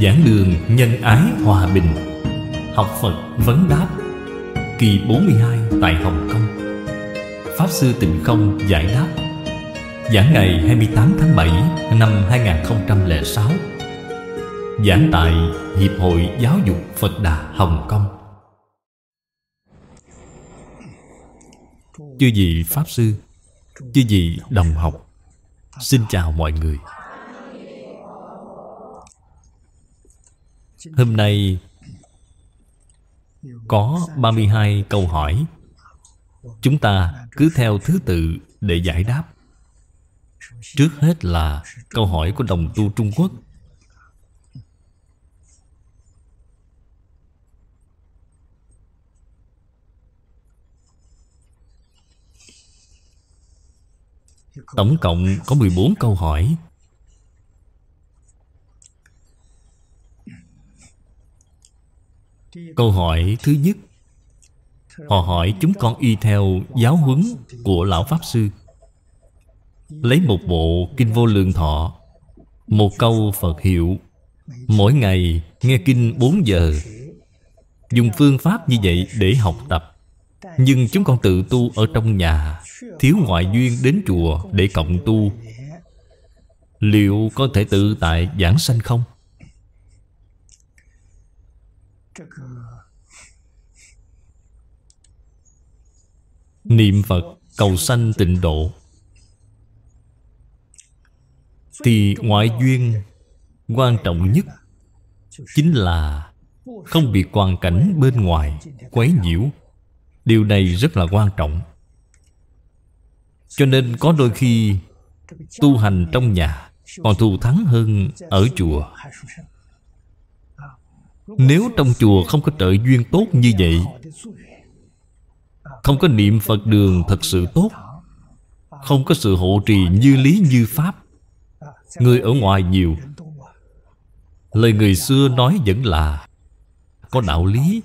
Giảng đường nhân ái hòa bình Học Phật vấn đáp Kỳ 42 tại Hồng Kông Pháp Sư Tịnh Không giải đáp Giảng ngày 28 tháng 7 năm 2006 Giảng tại Hiệp hội Giáo dục Phật Đà Hồng Kông Chư vị Pháp Sư Chư vị đồng học Xin chào mọi người Hôm nay có 32 câu hỏi Chúng ta cứ theo thứ tự để giải đáp Trước hết là câu hỏi của đồng tu Trung Quốc Tổng cộng có 14 câu hỏi câu hỏi thứ nhất họ hỏi chúng con y theo giáo huấn của lão pháp sư lấy một bộ kinh vô lượng thọ một câu phật hiệu mỗi ngày nghe kinh 4 giờ dùng phương pháp như vậy để học tập nhưng chúng con tự tu ở trong nhà thiếu ngoại duyên đến chùa để cộng tu liệu có thể tự tại giảng sanh không niệm phật cầu sanh tịnh độ thì ngoại duyên quan trọng nhất chính là không bị hoàn cảnh bên ngoài quấy nhiễu điều này rất là quan trọng cho nên có đôi khi tu hành trong nhà còn thù thắng hơn ở chùa nếu trong chùa không có trợ duyên tốt như vậy Không có niệm Phật đường thật sự tốt Không có sự hộ trì như lý như pháp Người ở ngoài nhiều Lời người xưa nói vẫn là Có đạo lý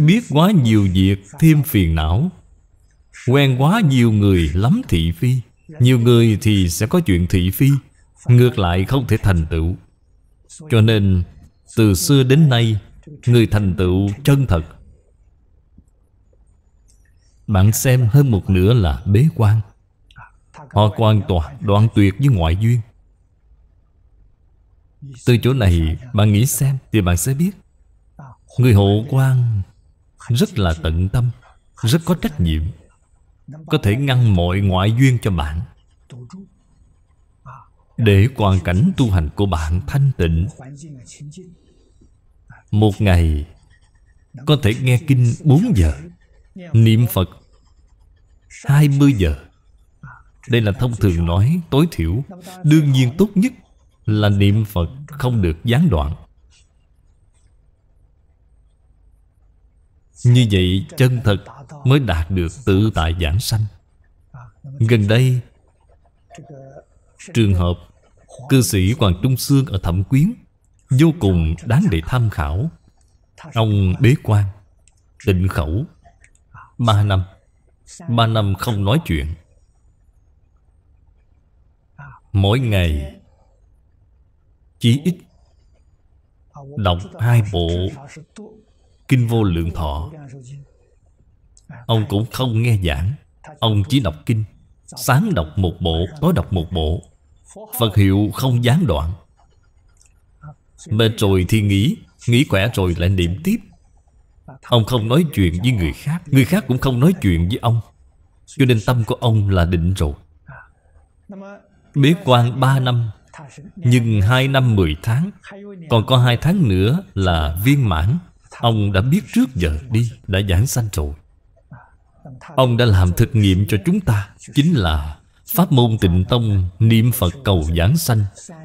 Biết quá nhiều việc thêm phiền não Quen quá nhiều người lắm thị phi Nhiều người thì sẽ có chuyện thị phi Ngược lại không thể thành tựu cho nên từ xưa đến nay Người thành tựu chân thật Bạn xem hơn một nửa là bế quan Họ quan tòa đoạn tuyệt với ngoại duyên Từ chỗ này bạn nghĩ xem Thì bạn sẽ biết Người hộ quan Rất là tận tâm Rất có trách nhiệm Có thể ngăn mọi ngoại duyên cho bạn để hoàn cảnh tu hành của bạn thanh tịnh một ngày có thể nghe kinh 4 giờ niệm phật 20 giờ đây là thông thường nói tối thiểu đương nhiên tốt nhất là niệm phật không được gián đoạn như vậy chân thật mới đạt được tự tại giảng sanh gần đây Trường hợp Cư sĩ Hoàng Trung Sương ở Thẩm Quyến Vô cùng đáng để tham khảo Ông bế quan Tịnh khẩu Ba năm Ba năm không nói chuyện Mỗi ngày Chí ít Đọc hai bộ Kinh vô lượng thọ Ông cũng không nghe giảng Ông chỉ đọc kinh Sáng đọc một bộ Tối đọc một bộ Phật hiệu không gián đoạn Mệt rồi thì nghỉ Nghỉ khỏe rồi lại niệm tiếp Ông không nói chuyện với người khác Người khác cũng không nói chuyện với ông Cho nên tâm của ông là định rồi Bế quan 3 năm Nhưng 2 năm 10 tháng Còn có 2 tháng nữa là viên mãn Ông đã biết trước giờ đi Đã giảng sanh rồi Ông đã làm thực nghiệm cho chúng ta Chính là Pháp môn tịnh tông niệm Phật cầu giảng sanh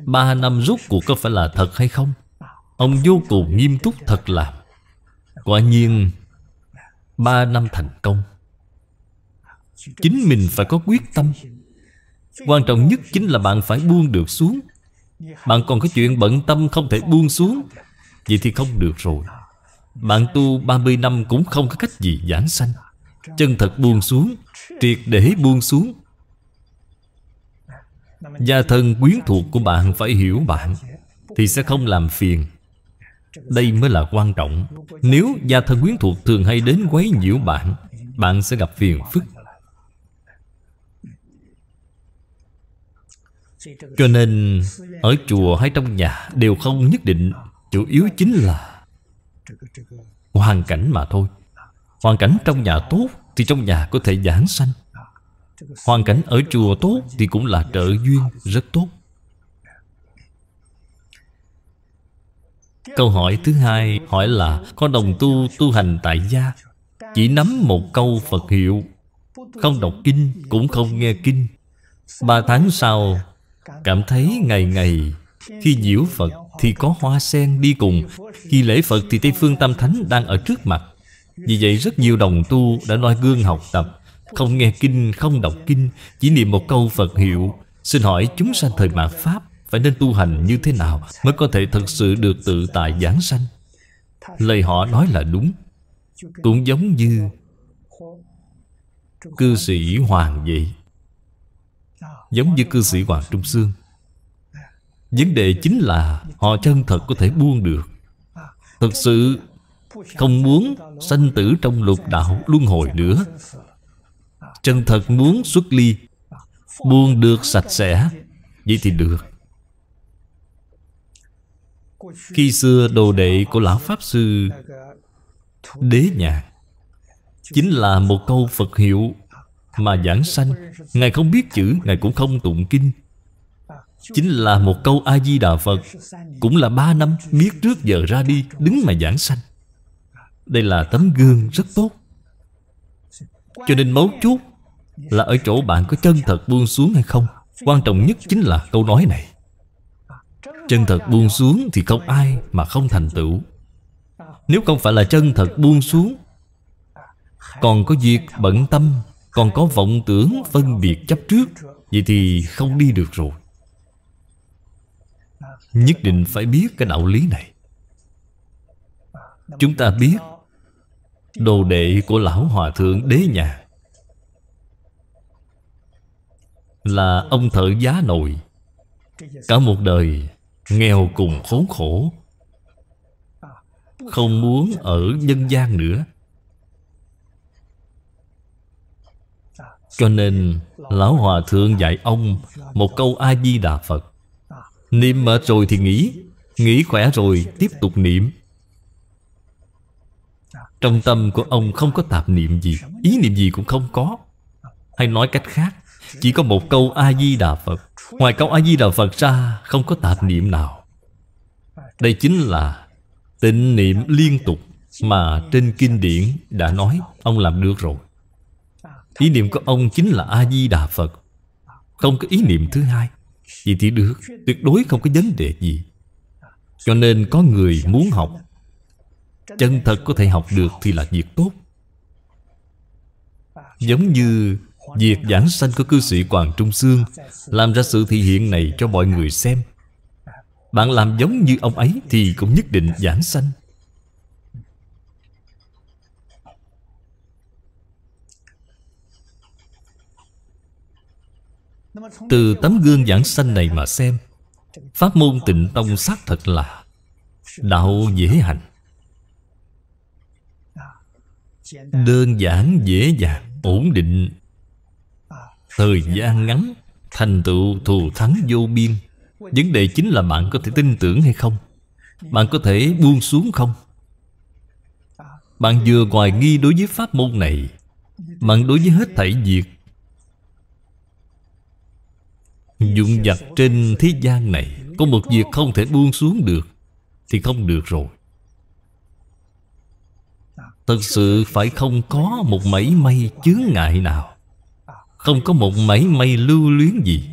Ba năm rốt cuộc có phải là thật hay không? Ông vô cùng nghiêm túc thật làm Quả nhiên Ba năm thành công Chính mình phải có quyết tâm Quan trọng nhất chính là bạn phải buông được xuống Bạn còn có chuyện bận tâm không thể buông xuống Vậy thì không được rồi Bạn tu 30 năm cũng không có cách gì giảng sanh Chân thật buông xuống Triệt để buông xuống Gia thân quyến thuộc của bạn phải hiểu bạn Thì sẽ không làm phiền Đây mới là quan trọng Nếu gia thân quyến thuộc thường hay đến quấy nhiễu bạn Bạn sẽ gặp phiền phức Cho nên Ở chùa hay trong nhà Đều không nhất định Chủ yếu chính là Hoàn cảnh mà thôi Hoàn cảnh trong nhà tốt Thì trong nhà có thể giảng sanh Hoàn cảnh ở chùa tốt Thì cũng là trợ duyên rất tốt Câu hỏi thứ hai hỏi là Có đồng tu tu hành tại gia Chỉ nắm một câu Phật hiệu Không đọc kinh Cũng không nghe kinh Ba tháng sau Cảm thấy ngày ngày Khi diễu Phật thì có hoa sen đi cùng Khi lễ Phật thì Tây Phương Tam Thánh đang ở trước mặt Vì vậy rất nhiều đồng tu đã noi gương học tập không nghe kinh, không đọc kinh Chỉ niệm một câu Phật hiệu Xin hỏi chúng sanh thời mạt Pháp Phải nên tu hành như thế nào Mới có thể thật sự được tự tại giảng sanh Lời họ nói là đúng Cũng giống như Cư sĩ Hoàng vậy Giống như cư sĩ Hoàng Trung Sương Vấn đề chính là Họ chân thật có thể buông được Thật sự không muốn sanh tử trong lục đạo luân hồi nữa Chân thật muốn xuất ly Buông được sạch sẽ Vậy thì được Khi xưa đồ đệ của Lão Pháp Sư Đế Nhạc Chính là một câu Phật hiệu Mà giảng sanh Ngài không biết chữ Ngài cũng không tụng kinh Chính là một câu A-di-đà Phật Cũng là ba năm Biết trước giờ ra đi Đứng mà giảng sanh Đây là tấm gương rất tốt Cho nên mấu chốt là ở chỗ bạn có chân thật buông xuống hay không Quan trọng nhất chính là câu nói này Chân thật buông xuống thì không ai mà không thành tựu Nếu không phải là chân thật buông xuống Còn có việc bận tâm Còn có vọng tưởng phân biệt chấp trước Vậy thì không đi được rồi Nhất định phải biết cái đạo lý này Chúng ta biết Đồ đệ của Lão Hòa Thượng Đế Nhà Là ông thợ giá nồi Cả một đời Nghèo cùng khốn khổ Không muốn ở nhân gian nữa Cho nên Lão Hòa Thượng dạy ông Một câu A-di-đà Phật Niệm mệt rồi thì nghỉ Nghỉ khỏe rồi tiếp tục niệm Trong tâm của ông không có tạp niệm gì Ý niệm gì cũng không có Hay nói cách khác chỉ có một câu A-di-đà Phật Ngoài câu A-di-đà Phật ra Không có tạp niệm nào Đây chính là tịnh niệm liên tục Mà trên kinh điển đã nói Ông làm được rồi Ý niệm của ông chính là A-di-đà Phật Không có ý niệm thứ hai Vậy thì được Tuyệt đối không có vấn đề gì Cho nên có người muốn học Chân thật có thể học được thì là việc tốt Giống như Việc giảng sanh của cư sĩ Quảng Trung Sương Làm ra sự thị hiện này cho mọi người xem Bạn làm giống như ông ấy Thì cũng nhất định giảng sanh Từ tấm gương giảng sanh này mà xem Pháp môn tịnh tông xác thật là Đạo dễ hành Đơn giản, dễ dàng, ổn định Thời gian ngắn Thành tựu thù thắng vô biên Vấn đề chính là bạn có thể tin tưởng hay không Bạn có thể buông xuống không Bạn vừa hoài nghi đối với pháp môn này Bạn đối với hết thảy việc Dụng vật trên thế gian này Có một việc không thể buông xuống được Thì không được rồi Thật sự phải không có một mảy may chướng ngại nào không có một mảy may lưu luyến gì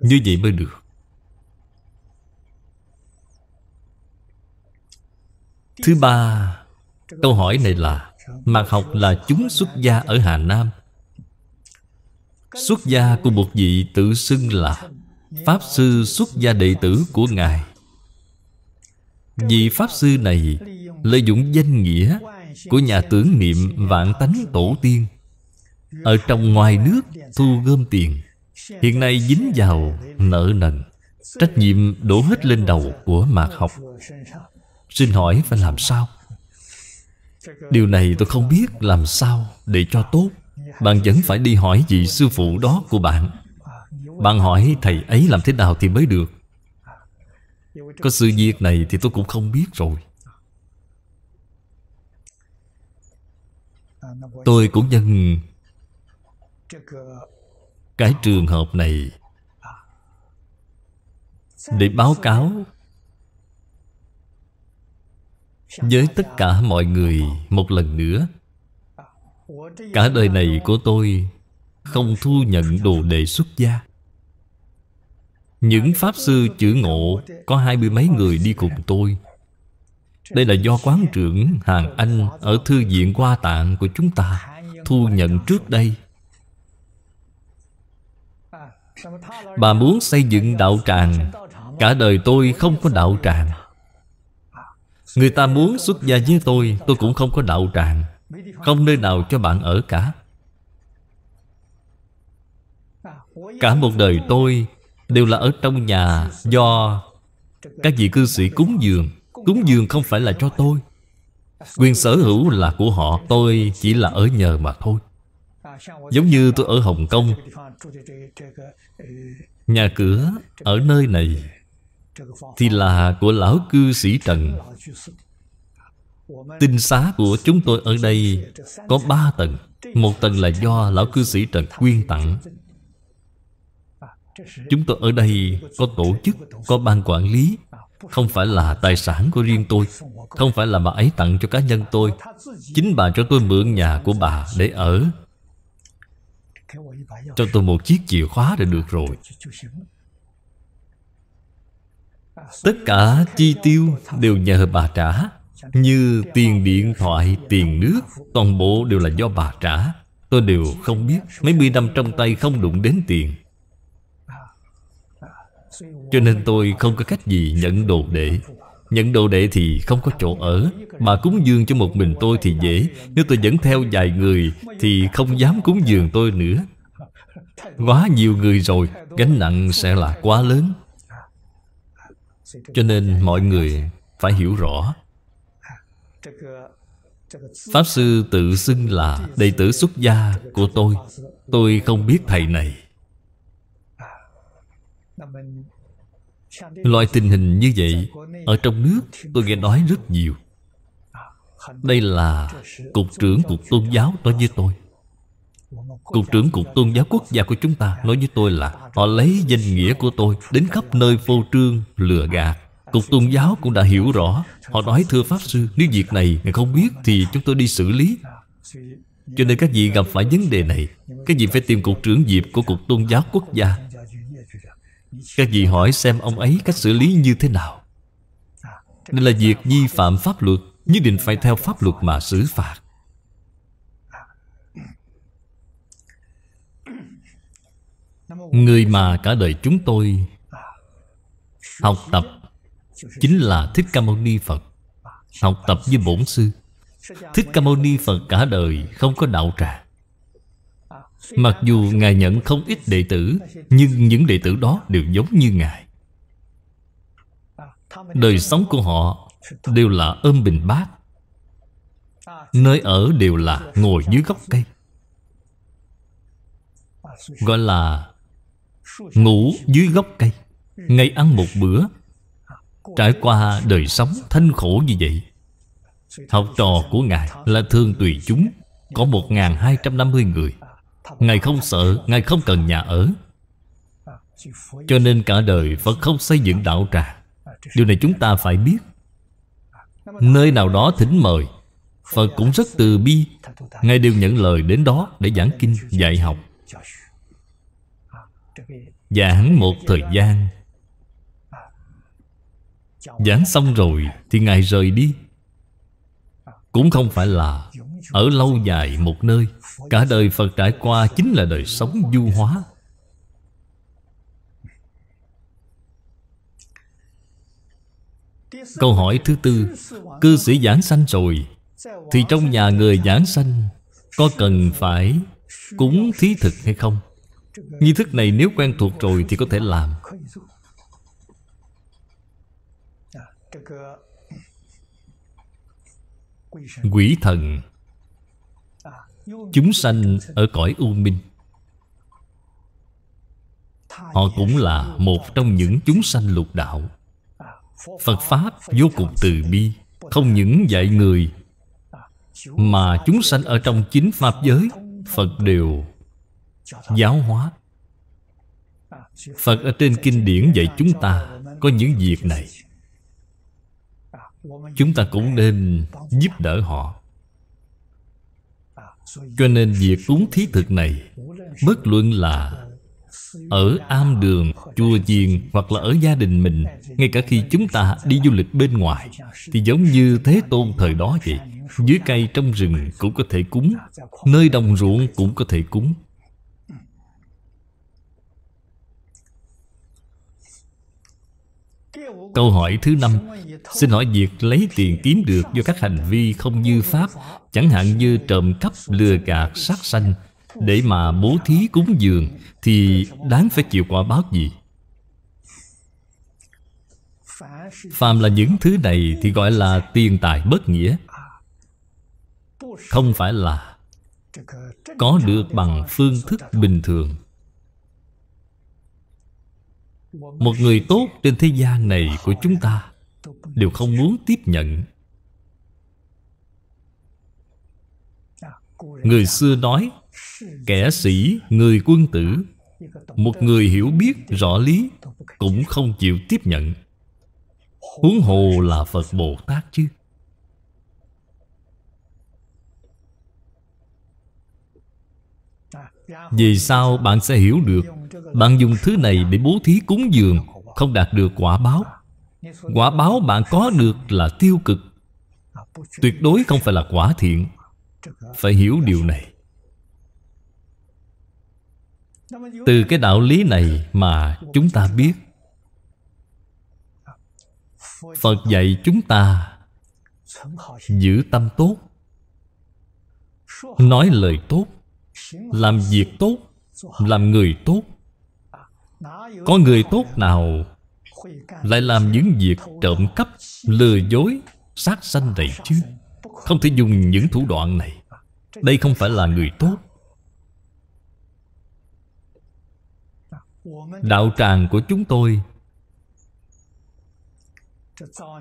Như vậy mới được Thứ ba Câu hỏi này là Mạc học là chúng xuất gia ở Hà Nam Xuất gia của một vị tự xưng là Pháp sư xuất gia đệ tử của Ngài Vị Pháp sư này lợi dụng danh nghĩa của nhà tưởng niệm vạn tánh tổ tiên ở trong ngoài nước thu gom tiền Hiện nay dính vào nợ nần Trách nhiệm đổ hết lên đầu của mạc học Xin hỏi phải làm sao? Điều này tôi không biết làm sao để cho tốt Bạn vẫn phải đi hỏi vị sư phụ đó của bạn Bạn hỏi thầy ấy làm thế nào thì mới được Có sự việc này thì tôi cũng không biết rồi Tôi cũng nhân cái trường hợp này để báo cáo với tất cả mọi người một lần nữa cả đời này của tôi không thu nhận đồ đệ xuất gia những pháp sư chữ ngộ có hai mươi mấy người đi cùng tôi đây là do quán trưởng hàng anh ở thư viện hoa tạng của chúng ta thu nhận trước đây Bà muốn xây dựng đạo tràng Cả đời tôi không có đạo tràng Người ta muốn xuất gia với tôi Tôi cũng không có đạo tràng Không nơi nào cho bạn ở cả Cả một đời tôi Đều là ở trong nhà Do các vị cư sĩ cúng dường Cúng dường không phải là cho tôi Quyền sở hữu là của họ Tôi chỉ là ở nhờ mà thôi Giống như tôi ở Hồng Kông Nhà cửa ở nơi này Thì là của lão cư sĩ Trần Tinh xá của chúng tôi ở đây Có ba tầng Một tầng là do lão cư sĩ Trần quyên tặng Chúng tôi ở đây có tổ chức Có ban quản lý Không phải là tài sản của riêng tôi Không phải là bà ấy tặng cho cá nhân tôi Chính bà cho tôi mượn nhà của bà để ở cho tôi một chiếc chìa khóa là được rồi à, Tất cả chi tiêu đều nhờ bà trả Như tiền điện thoại, tiền nước Toàn bộ đều là do bà trả Tôi đều không biết Mấy mươi năm trong tay không đụng đến tiền à, à, Cho nên tôi không có cách gì nhận đồ để. Nhận đồ đệ thì không có chỗ ở Mà cúng dường cho một mình tôi thì dễ Nếu tôi dẫn theo vài người Thì không dám cúng dường tôi nữa Quá nhiều người rồi Gánh nặng sẽ là quá lớn Cho nên mọi người phải hiểu rõ Pháp Sư tự xưng là đệ tử xuất gia của tôi Tôi không biết thầy này Loại tình hình như vậy Ở trong nước tôi nghe nói rất nhiều Đây là Cục trưởng Cục Tôn giáo nói với tôi Cục trưởng Cục Tôn giáo quốc gia của chúng ta Nói với tôi là Họ lấy danh nghĩa của tôi Đến khắp nơi phô trương lừa gạt Cục Tôn giáo cũng đã hiểu rõ Họ nói thưa Pháp Sư Nếu việc này người không biết Thì chúng tôi đi xử lý cho nên các vị gặp phải vấn đề này Các vị phải tìm cục trưởng diệp của cục tôn giáo quốc gia các vị hỏi xem ông ấy cách xử lý như thế nào Nên là việc vi phạm pháp luật Nhất định phải theo pháp luật mà xử phạt Người mà cả đời chúng tôi Học tập Chính là Thích Ca Mâu Ni Phật Học tập với Bổn Sư Thích Ca Mâu Ni Phật cả đời Không có đạo tràng Mặc dù Ngài nhận không ít đệ tử Nhưng những đệ tử đó đều giống như Ngài Đời sống của họ đều là ôm bình bát Nơi ở đều là ngồi dưới gốc cây Gọi là ngủ dưới gốc cây Ngày ăn một bữa Trải qua đời sống thanh khổ như vậy Học trò của Ngài là thương tùy chúng Có 1.250 người Ngài không sợ Ngài không cần nhà ở Cho nên cả đời Phật không xây dựng đạo tràng. Điều này chúng ta phải biết Nơi nào đó thỉnh mời Phật cũng rất từ bi Ngài đều nhận lời đến đó Để giảng kinh, dạy học Giảng một thời gian Giảng xong rồi Thì Ngài rời đi Cũng không phải là Ở lâu dài một nơi Cả đời Phật trải qua chính là đời sống du hóa Câu hỏi thứ tư Cư sĩ giảng sanh rồi Thì trong nhà người giảng sanh Có cần phải cúng thí thực hay không? Nghi thức này nếu quen thuộc rồi thì có thể làm Quỷ thần Chúng sanh ở cõi u minh Họ cũng là một trong những chúng sanh lục đạo Phật Pháp vô cùng từ bi Không những dạy người Mà chúng sanh ở trong chính Pháp giới Phật đều giáo hóa Phật ở trên kinh điển dạy chúng ta Có những việc này Chúng ta cũng nên giúp đỡ họ cho nên việc cúng thí thực này bất luận là ở am đường chùa chiền hoặc là ở gia đình mình ngay cả khi chúng ta đi du lịch bên ngoài thì giống như thế tôn thời đó vậy dưới cây trong rừng cũng có thể cúng nơi đồng ruộng cũng có thể cúng Câu hỏi thứ năm Xin hỏi việc lấy tiền kiếm được do các hành vi không như Pháp Chẳng hạn như trộm cắp, lừa gạt, sát sanh Để mà bố thí cúng dường Thì đáng phải chịu quả báo gì? Phàm là những thứ này thì gọi là tiền tài bất nghĩa Không phải là có được bằng phương thức bình thường một người tốt trên thế gian này của chúng ta đều không muốn tiếp nhận người xưa nói kẻ sĩ người quân tử một người hiểu biết rõ lý cũng không chịu tiếp nhận huống hồ là phật bồ tát chứ vì sao bạn sẽ hiểu được Bạn dùng thứ này để bố thí cúng dường Không đạt được quả báo Quả báo bạn có được là tiêu cực Tuyệt đối không phải là quả thiện Phải hiểu điều này Từ cái đạo lý này mà chúng ta biết Phật dạy chúng ta Giữ tâm tốt Nói lời tốt làm việc tốt làm người tốt có người tốt nào lại làm những việc trộm cắp lừa dối sát sanh này chứ không thể dùng những thủ đoạn này đây không phải là người tốt đạo tràng của chúng tôi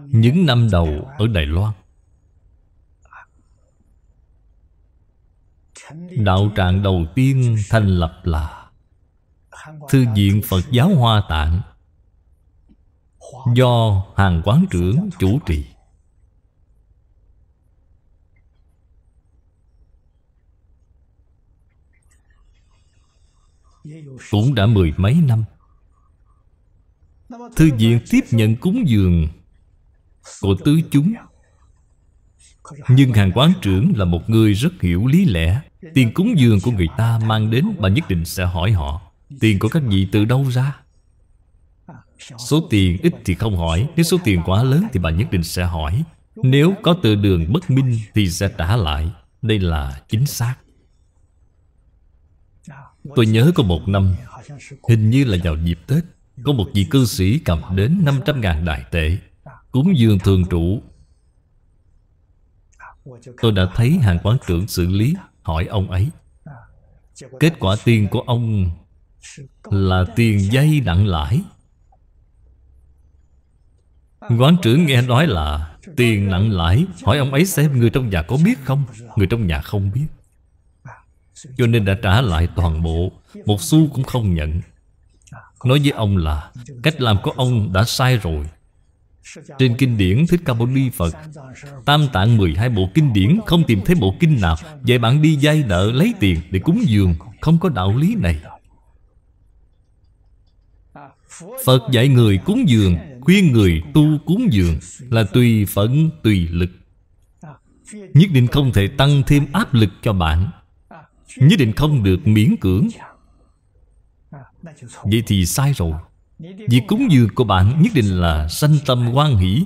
những năm đầu ở đài loan đạo tràng đầu tiên thành lập là thư viện phật giáo hoa tạng do hàng quán trưởng chủ trì cũng đã mười mấy năm thư viện tiếp nhận cúng dường của tứ chúng nhưng hàng quán trưởng là một người rất hiểu lý lẽ Tiền cúng dường của người ta mang đến Bà nhất định sẽ hỏi họ Tiền của các vị từ đâu ra Số tiền ít thì không hỏi Nếu số tiền quá lớn thì bà nhất định sẽ hỏi Nếu có từ đường bất minh Thì sẽ trả lại Đây là chính xác Tôi nhớ có một năm Hình như là vào dịp Tết Có một vị cư sĩ cầm đến 500.000 đại tệ Cúng dường thường trụ Tôi đã thấy hàng quán trưởng xử lý hỏi ông ấy à, Kết quả tiền của ông là tiền dây nặng lãi à, Quán trưởng nghe nói là tiền nặng lãi Hỏi ông ấy xem người trong nhà có biết không Người trong nhà không biết à, Cho nên đã trả lại toàn bộ Một xu cũng không nhận Nói với ông là Cách làm của ông đã sai rồi trên kinh điển Thích Ca Mâu Ni Phật Tam tạng 12 bộ kinh điển Không tìm thấy bộ kinh nào Vậy bạn đi vay nợ lấy tiền để cúng dường Không có đạo lý này Phật dạy người cúng dường Khuyên người tu cúng dường Là tùy phận tùy lực Nhất định không thể tăng thêm áp lực cho bạn Nhất định không được miễn cưỡng Vậy thì sai rồi Việc cúng dường của bạn nhất định là sanh tâm quan hỷ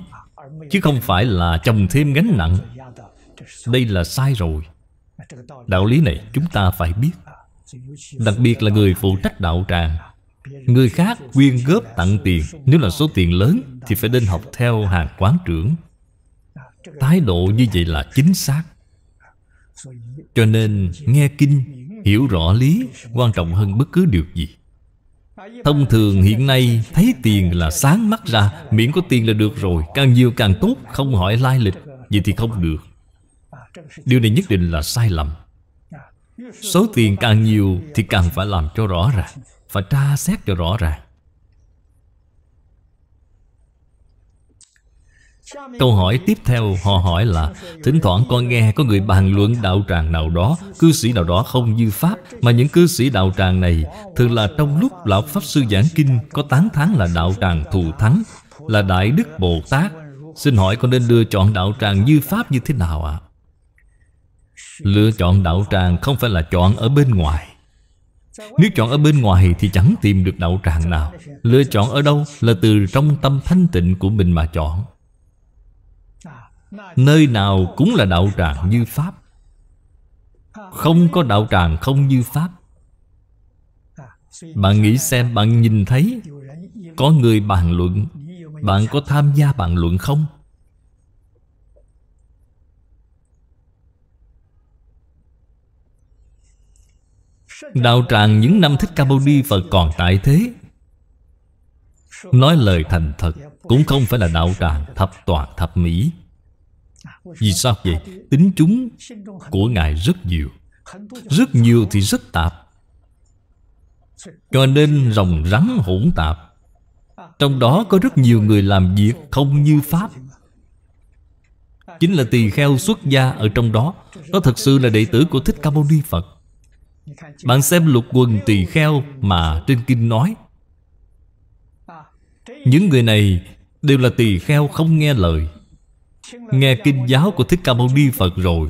Chứ không phải là chồng thêm gánh nặng Đây là sai rồi Đạo lý này chúng ta phải biết Đặc biệt là người phụ trách đạo tràng Người khác quyên góp tặng tiền Nếu là số tiền lớn Thì phải nên học theo hàng quán trưởng Thái độ như vậy là chính xác Cho nên nghe kinh Hiểu rõ lý Quan trọng hơn bất cứ điều gì Thông thường hiện nay thấy tiền là sáng mắt ra Miễn có tiền là được rồi Càng nhiều càng tốt Không hỏi lai lịch Vậy thì không được Điều này nhất định là sai lầm Số tiền càng nhiều thì càng phải làm cho rõ ràng Phải tra xét cho rõ ràng Câu hỏi tiếp theo họ hỏi là Thỉnh thoảng con nghe có người bàn luận đạo tràng nào đó Cư sĩ nào đó không như Pháp Mà những cư sĩ đạo tràng này Thường là trong lúc Lão Pháp Sư Giảng Kinh Có tán thán là đạo tràng thù thắng Là Đại Đức Bồ Tát Xin hỏi con nên lựa chọn đạo tràng như Pháp như thế nào ạ? À? Lựa chọn đạo tràng không phải là chọn ở bên ngoài Nếu chọn ở bên ngoài thì chẳng tìm được đạo tràng nào Lựa chọn ở đâu là từ trong tâm thanh tịnh của mình mà chọn Nơi nào cũng là đạo tràng như Pháp Không có đạo tràng không như Pháp Bạn nghĩ xem bạn nhìn thấy Có người bàn luận Bạn có tham gia bàn luận không? Đạo tràng những năm Thích Ca Mâu Ni Phật còn tại thế Nói lời thành thật Cũng không phải là đạo tràng thập toàn thập mỹ vì sao vậy? Tính chúng của Ngài rất nhiều Rất nhiều thì rất tạp Cho nên rồng rắn hỗn tạp Trong đó có rất nhiều người làm việc không như Pháp Chính là tỳ kheo xuất gia ở trong đó nó thật sự là đệ tử của Thích Ca Mâu Ni Phật Bạn xem lục quần tỳ kheo mà trên kinh nói Những người này đều là tỳ kheo không nghe lời Nghe kinh giáo của Thích Ca Mâu Ni Phật rồi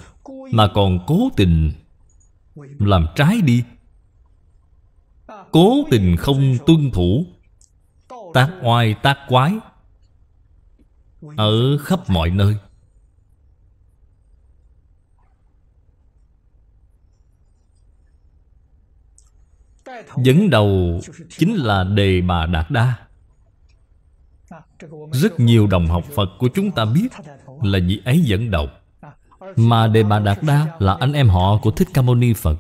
Mà còn cố tình Làm trái đi Cố tình không tuân thủ Tác oai tác quái Ở khắp mọi nơi Dẫn đầu chính là Đề Bà Đạt Đa Rất nhiều đồng học Phật của chúng ta biết là vị ấy dẫn đầu Mà Đề Bà Đạt Đa là anh em họ của Thích Ca Mâu Ni Phật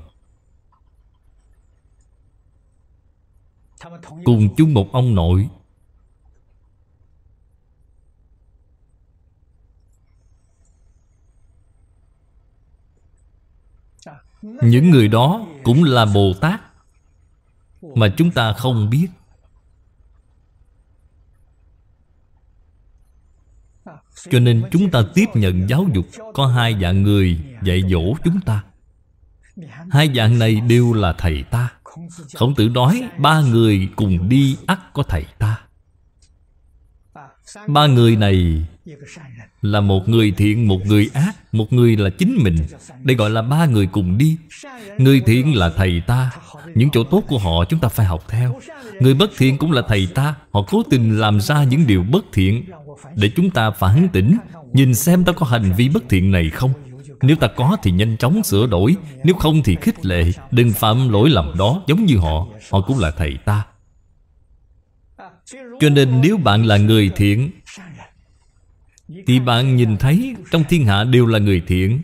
Cùng chung một ông nội Những người đó cũng là Bồ Tát Mà chúng ta không biết Cho nên chúng ta tiếp nhận giáo dục Có hai dạng người dạy dỗ chúng ta Hai dạng này đều là thầy ta Khổng tử nói Ba người cùng đi ắt có thầy ta Ba người này là một người thiện một người ác một người là chính mình đây gọi là ba người cùng đi người thiện là thầy ta những chỗ tốt của họ chúng ta phải học theo người bất thiện cũng là thầy ta họ cố tình làm ra những điều bất thiện để chúng ta phản tỉnh nhìn xem ta có hành vi bất thiện này không nếu ta có thì nhanh chóng sửa đổi Nếu không thì khích lệ Đừng phạm lỗi lầm đó giống như họ Họ cũng là thầy ta Cho nên nếu bạn là người thiện thì bạn nhìn thấy trong thiên hạ đều là người thiện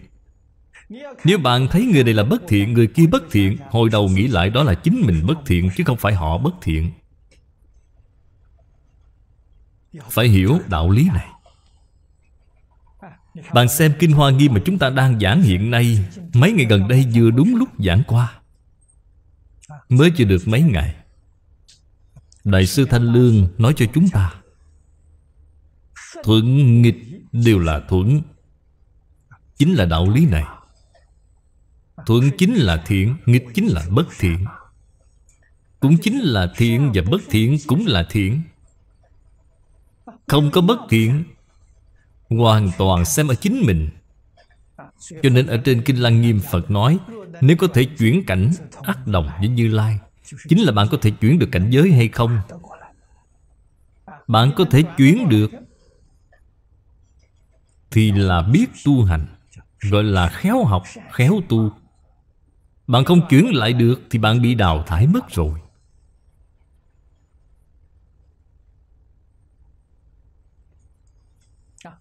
Nếu bạn thấy người này là bất thiện, người kia bất thiện Hồi đầu nghĩ lại đó là chính mình bất thiện chứ không phải họ bất thiện Phải hiểu đạo lý này Bạn xem Kinh Hoa nghi mà chúng ta đang giảng hiện nay Mấy ngày gần đây vừa đúng lúc giảng qua Mới chưa được mấy ngày Đại sư Thanh Lương nói cho chúng ta Thuận nghịch đều là thuận Chính là đạo lý này Thuận chính là thiện Nghịch chính là bất thiện Cũng chính là thiện Và bất thiện cũng là thiện Không có bất thiện Hoàn toàn xem ở chính mình Cho nên ở trên Kinh Lăng Nghiêm Phật nói Nếu có thể chuyển cảnh ác đồng với Như Lai Chính là bạn có thể chuyển được cảnh giới hay không Bạn có thể chuyển được thì là biết tu hành gọi là khéo học khéo tu bạn không chuyển lại được thì bạn bị đào thải mất rồi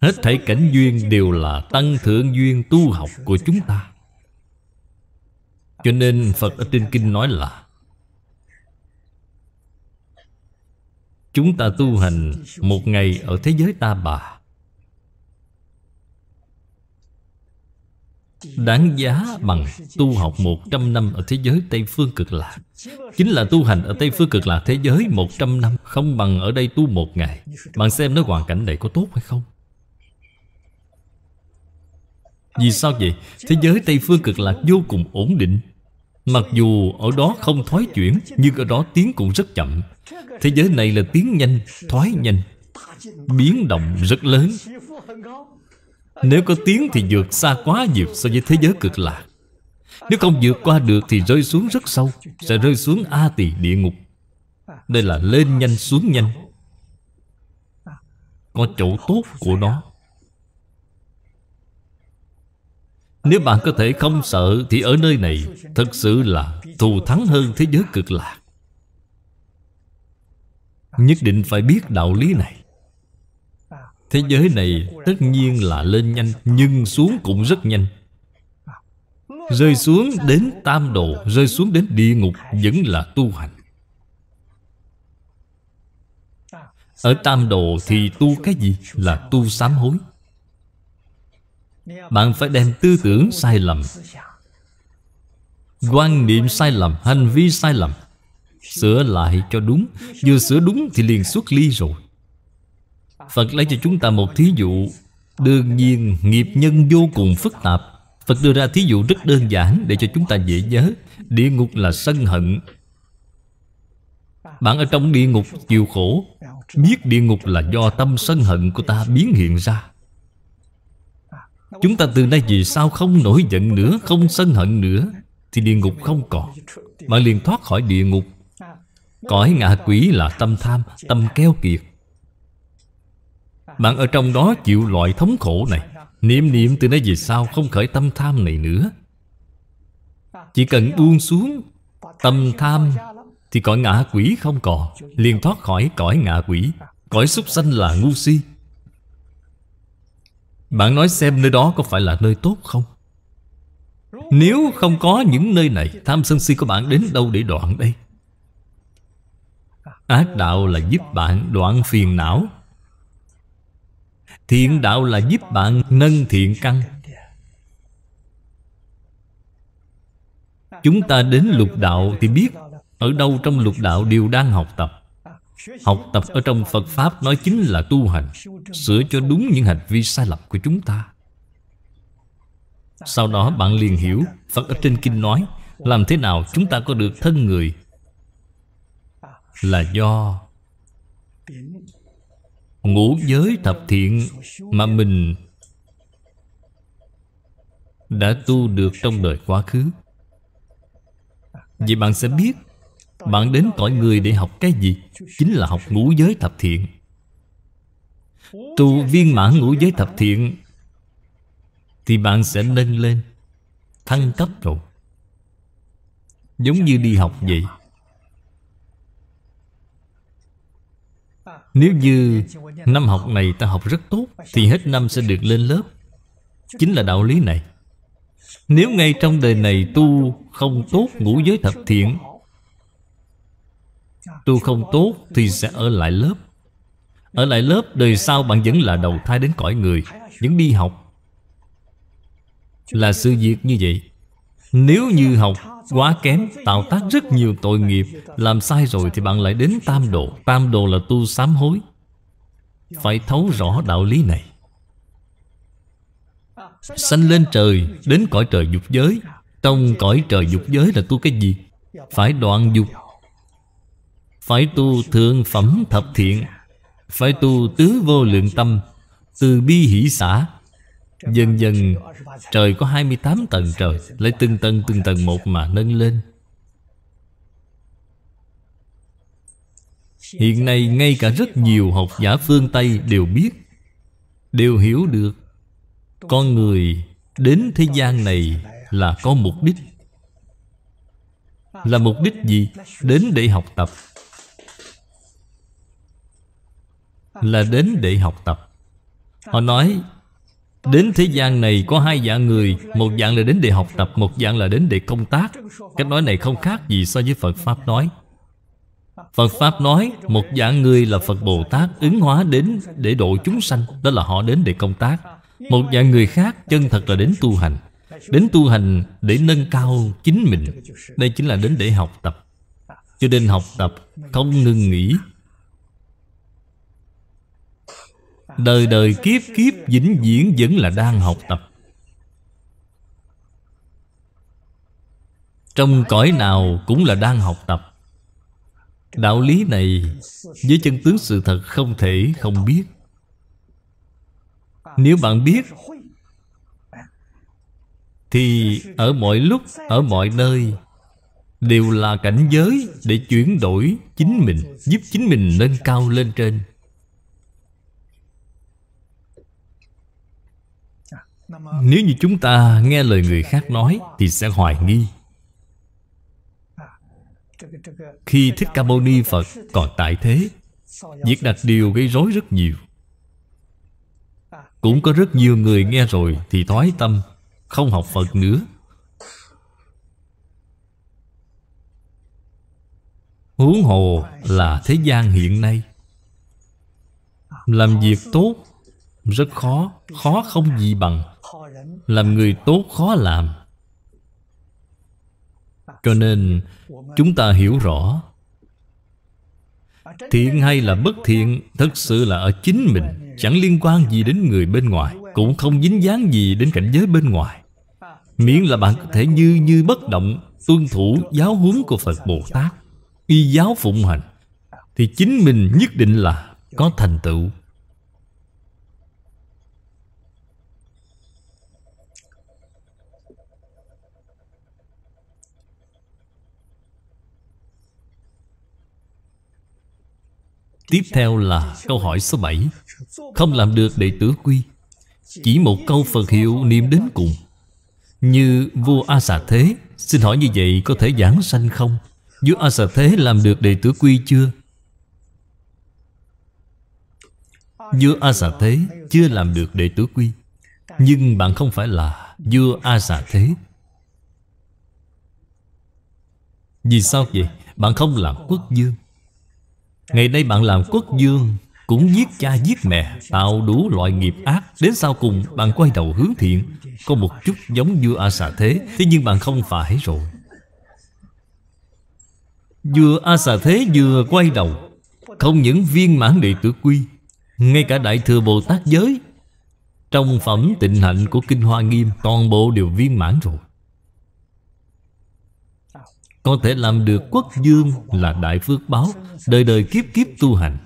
hết thảy cảnh duyên đều là tăng thượng duyên tu học của chúng ta cho nên phật ở trên kinh nói là chúng ta tu hành một ngày ở thế giới ta bà Đáng giá bằng tu học 100 năm ở thế giới Tây Phương Cực Lạc Chính là tu hành ở Tây Phương Cực Lạc thế giới 100 năm Không bằng ở đây tu một ngày Bạn xem nó hoàn cảnh này có tốt hay không Vì sao vậy? Thế giới Tây Phương Cực Lạc vô cùng ổn định Mặc dù ở đó không thoái chuyển Nhưng ở đó tiến cũng rất chậm Thế giới này là tiến nhanh, thoái nhanh Biến động rất lớn nếu có tiếng thì vượt xa quá nhiều so với thế giới cực lạc Nếu không vượt qua được thì rơi xuống rất sâu Sẽ rơi xuống A tỳ địa ngục Đây là lên nhanh xuống nhanh Có chỗ tốt của nó Nếu bạn có thể không sợ Thì ở nơi này Thật sự là thù thắng hơn thế giới cực lạc Nhất định phải biết đạo lý này Thế giới này tất nhiên là lên nhanh Nhưng xuống cũng rất nhanh Rơi xuống đến tam độ Rơi xuống đến địa ngục Vẫn là tu hành Ở tam độ thì tu cái gì? Là tu sám hối Bạn phải đem tư tưởng sai lầm Quan niệm sai lầm Hành vi sai lầm Sửa lại cho đúng Vừa sửa đúng thì liền xuất ly rồi Phật lấy cho chúng ta một thí dụ Đương nhiên nghiệp nhân vô cùng phức tạp Phật đưa ra thí dụ rất đơn giản Để cho chúng ta dễ nhớ Địa ngục là sân hận Bạn ở trong địa ngục chịu khổ Biết địa ngục là do tâm sân hận của ta biến hiện ra Chúng ta từ nay vì sao không nổi giận nữa Không sân hận nữa Thì địa ngục không còn mà liền thoát khỏi địa ngục Cõi ngạ quỷ là tâm tham Tâm keo kiệt bạn ở trong đó chịu loại thống khổ này Niệm niệm từ nay về sau không khởi tâm tham này nữa Chỉ cần buông xuống Tâm tham Thì cõi ngạ quỷ không còn liền thoát khỏi cõi ngạ quỷ Cõi súc sanh là ngu si Bạn nói xem nơi đó có phải là nơi tốt không? Nếu không có những nơi này Tham sân si của bạn đến đâu để đoạn đây? Ác đạo là giúp bạn đoạn phiền não Thiện đạo là giúp bạn nâng thiện căn Chúng ta đến lục đạo thì biết Ở đâu trong lục đạo đều đang học tập Học tập ở trong Phật Pháp nói chính là tu hành Sửa cho đúng những hành vi sai lầm của chúng ta Sau đó bạn liền hiểu Phật ở trên kinh nói Làm thế nào chúng ta có được thân người Là do ngũ giới thập thiện mà mình đã tu được trong đời quá khứ Vậy bạn sẽ biết Bạn đến cõi người để học cái gì Chính là học ngũ giới thập thiện Tu viên mãn ngũ giới thập thiện Thì bạn sẽ nâng lên Thăng cấp rồi Giống như đi học vậy Nếu như năm học này ta học rất tốt Thì hết năm sẽ được lên lớp Chính là đạo lý này Nếu ngay trong đời này tu không tốt ngũ giới thập thiện Tu không tốt thì sẽ ở lại lớp Ở lại lớp đời sau bạn vẫn là đầu thai đến cõi người Vẫn đi học Là sự việc như vậy nếu như học quá kém Tạo tác rất nhiều tội nghiệp Làm sai rồi thì bạn lại đến tam độ Tam độ là tu sám hối Phải thấu rõ đạo lý này Sanh lên trời Đến cõi trời dục giới Trong cõi trời dục giới là tu cái gì? Phải đoạn dục Phải tu thượng phẩm thập thiện Phải tu tứ vô lượng tâm Từ bi hỷ xã Dần dần trời có 28 tầng trời Lấy từng tầng từng tầng một mà nâng lên Hiện nay ngay cả rất nhiều học giả phương Tây đều biết Đều hiểu được Con người đến thế gian này là có mục đích Là mục đích gì? Đến để học tập Là đến để học tập Họ nói Đến thế gian này có hai dạng người Một dạng là đến để học tập Một dạng là đến để công tác Cách nói này không khác gì so với Phật Pháp nói Phật Pháp nói Một dạng người là Phật Bồ Tát Ứng hóa đến để độ chúng sanh Đó là họ đến để công tác Một dạng người khác chân thật là đến tu hành Đến tu hành để nâng cao chính mình Đây chính là đến để học tập Cho nên học tập không ngừng nghỉ Đời đời kiếp kiếp vĩnh viễn vẫn là đang học tập Trong cõi nào cũng là đang học tập Đạo lý này với chân tướng sự thật không thể không biết Nếu bạn biết Thì ở mọi lúc, ở mọi nơi Đều là cảnh giới để chuyển đổi chính mình Giúp chính mình nâng cao lên trên nếu như chúng ta nghe lời người khác nói thì sẽ hoài nghi khi thích ca mâu ni phật còn tại thế việc đặt điều gây rối rất nhiều cũng có rất nhiều người nghe rồi thì thói tâm không học phật nữa huống hồ là thế gian hiện nay làm việc tốt rất khó khó không gì bằng làm người tốt khó làm cho nên chúng ta hiểu rõ thiện hay là bất thiện thật sự là ở chính mình chẳng liên quan gì đến người bên ngoài cũng không dính dáng gì đến cảnh giới bên ngoài miễn là bạn có thể như như bất động tuân thủ giáo huấn của phật bồ tát y giáo phụng hành thì chính mình nhất định là có thành tựu Tiếp theo là câu hỏi số 7 Không làm được đệ tử quy Chỉ một câu Phật hiệu niệm đến cùng Như vua A Xà Thế Xin hỏi như vậy có thể giảng sanh không? Vua A Xà Thế làm được đệ tử quy chưa? Vua A Xà Thế chưa làm được đệ tử quy Nhưng bạn không phải là vua A Xà Thế Vì sao vậy? Bạn không làm quốc dương Ngày nay bạn làm quốc dương Cũng giết cha giết mẹ Tạo đủ loại nghiệp ác Đến sau cùng bạn quay đầu hướng thiện Có một chút giống vua A Xà Thế Thế nhưng bạn không phải rồi vua A Xà Thế vừa quay đầu Không những viên mãn đệ tử quy Ngay cả Đại Thừa Bồ Tát Giới Trong phẩm tịnh hạnh của Kinh Hoa Nghiêm Toàn bộ đều viên mãn rồi có thể làm được quốc dương là đại phước báo Đời đời kiếp kiếp tu hành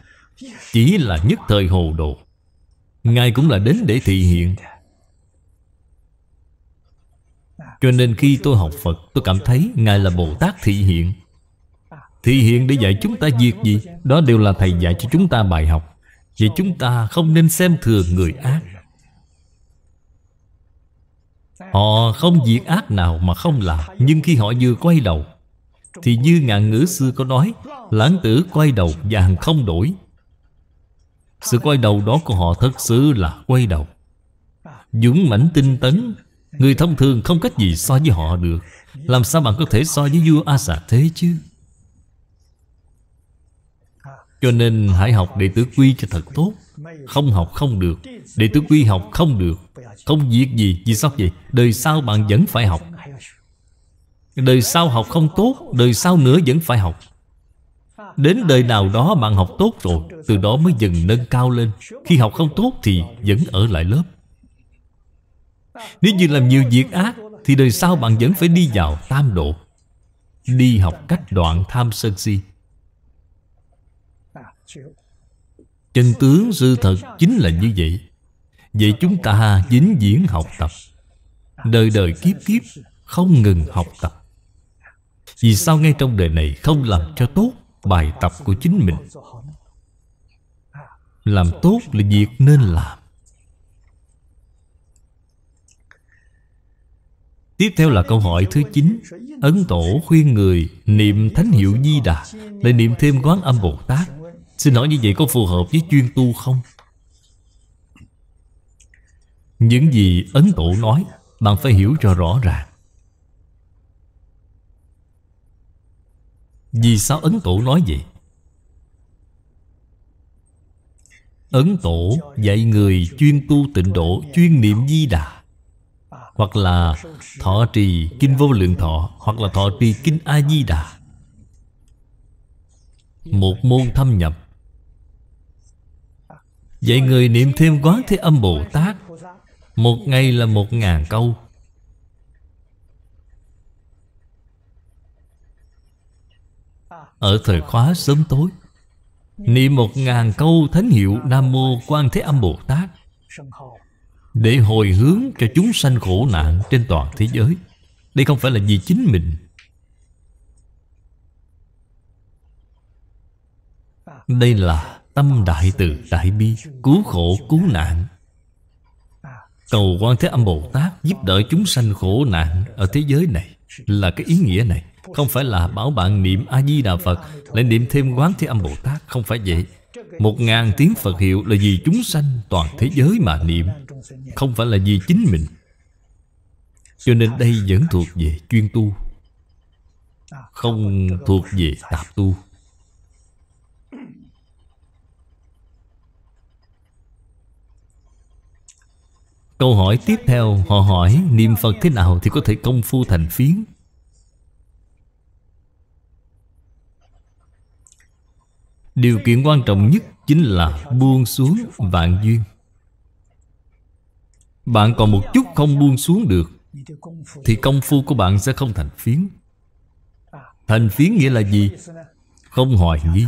Chỉ là nhất thời hồ đồ Ngài cũng là đến để thị hiện Cho nên khi tôi học Phật Tôi cảm thấy Ngài là Bồ Tát thị hiện Thị hiện để dạy chúng ta việc gì Đó đều là Thầy dạy cho chúng ta bài học Vậy chúng ta không nên xem thường người ác Họ không diệt ác nào mà không làm Nhưng khi họ vừa quay đầu thì như ngạn ngữ xưa có nói Lãng tử quay đầu và không đổi Sự quay đầu đó của họ thật sự là quay đầu Dũng mãnh tinh tấn Người thông thường không cách gì so với họ được Làm sao bạn có thể so với vua a xà thế chứ Cho nên hãy học đệ tử quy cho thật tốt Không học không được Đệ tử quy học không được Không việc gì Vì sao vậy Đời sau bạn vẫn phải học Đời sau học không tốt Đời sau nữa vẫn phải học Đến đời nào đó bạn học tốt rồi Từ đó mới dần nâng cao lên Khi học không tốt thì vẫn ở lại lớp Nếu như làm nhiều việc ác Thì đời sau bạn vẫn phải đi vào tam độ Đi học cách đoạn tham sân si Chân tướng sư thật chính là như vậy Vậy chúng ta dính diễn học tập Đời đời kiếp kiếp không ngừng học tập vì sao ngay trong đời này không làm cho tốt bài tập của chính mình Làm tốt là việc nên làm Tiếp theo là câu hỏi thứ 9 Ấn Tổ khuyên người niệm Thánh Hiệu Di Đà Lại niệm thêm Quán Âm Bồ Tát Xin hỏi như vậy có phù hợp với chuyên tu không? Những gì Ấn Tổ nói Bạn phải hiểu cho rõ ràng Vì sao Ấn Tổ nói vậy? Ấn Tổ dạy người chuyên tu tịnh độ Chuyên niệm di đà Hoặc là thọ trì kinh vô lượng thọ Hoặc là thọ trì kinh A-di-đà Một môn thâm nhập Dạy người niệm thêm quán thế âm Bồ Tát Một ngày là một ngàn câu Ở thời khóa sớm tối Niệm một ngàn câu thánh hiệu Nam Mô Quan Thế Âm Bồ Tát Để hồi hướng cho chúng sanh khổ nạn trên toàn thế giới Đây không phải là vì chính mình Đây là tâm đại từ đại bi Cứu khổ cứu nạn Cầu quan thế âm Bồ Tát Giúp đỡ chúng sanh khổ nạn Ở thế giới này Là cái ý nghĩa này không phải là bảo bạn niệm A-di-đà Phật Lại niệm thêm quán thế âm Bồ-Tát Không phải vậy Một ngàn tiếng Phật hiệu là vì chúng sanh toàn thế giới mà niệm Không phải là vì chính mình Cho nên đây vẫn thuộc về chuyên tu Không thuộc về tạp tu Câu hỏi tiếp theo họ hỏi niệm Phật thế nào thì có thể công phu thành phiến Điều kiện quan trọng nhất chính là buông xuống vạn duyên Bạn còn một chút không buông xuống được Thì công phu của bạn sẽ không thành phiến Thành phiến nghĩa là gì? Không hoài nghi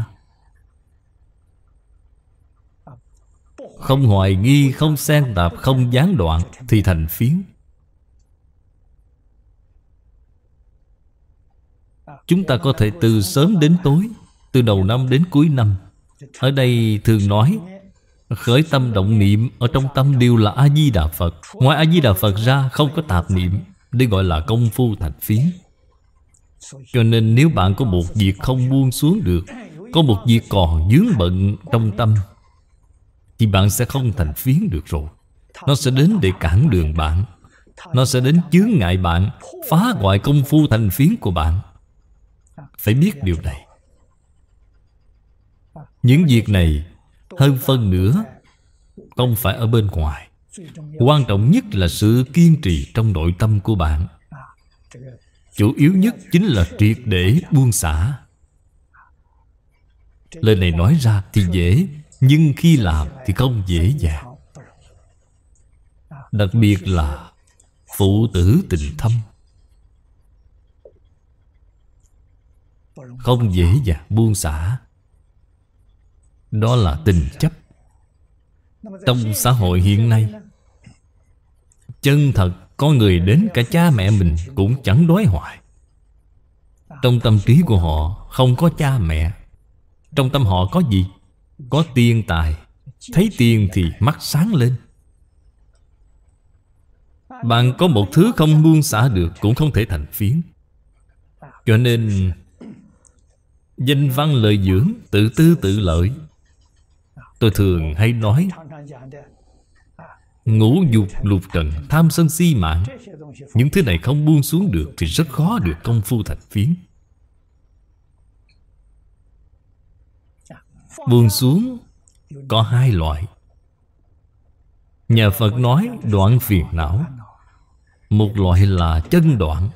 Không hoài nghi, không xen tạp, không gián đoạn Thì thành phiến Chúng ta có thể từ sớm đến tối từ đầu năm đến cuối năm ở đây thường nói khởi tâm động niệm ở trong tâm đều là a di đà phật ngoài a di đà phật ra không có tạp niệm đây gọi là công phu thành phiến cho nên nếu bạn có một việc không buông xuống được Có một việc còn dướng bận trong tâm Thì bạn sẽ không thành phiến được rồi Nó sẽ đến để cản đường bạn Nó sẽ đến chướng ngại bạn Phá hoại công phu thành phiến của bạn Phải biết điều này những việc này hơn phân nữa không phải ở bên ngoài Quan trọng nhất là sự kiên trì trong nội tâm của bạn Chủ yếu nhất chính là triệt để buông xả Lời này nói ra thì dễ Nhưng khi làm thì không dễ dàng Đặc biệt là Phụ tử tình thâm Không dễ dàng buông xả đó là tình chấp Trong xã hội hiện nay Chân thật Có người đến cả cha mẹ mình Cũng chẳng đối hoại Trong tâm trí của họ Không có cha mẹ Trong tâm họ có gì Có tiền tài Thấy tiền thì mắt sáng lên Bạn có một thứ không buông xả được Cũng không thể thành phiến Cho nên Danh văn lợi dưỡng Tự tư tự lợi Tôi thường hay nói Ngũ dục lục trần Tham sân si mạng Những thứ này không buông xuống được Thì rất khó được công phu thành phiến Buông xuống Có hai loại Nhà Phật nói đoạn phiền não Một loại là chân đoạn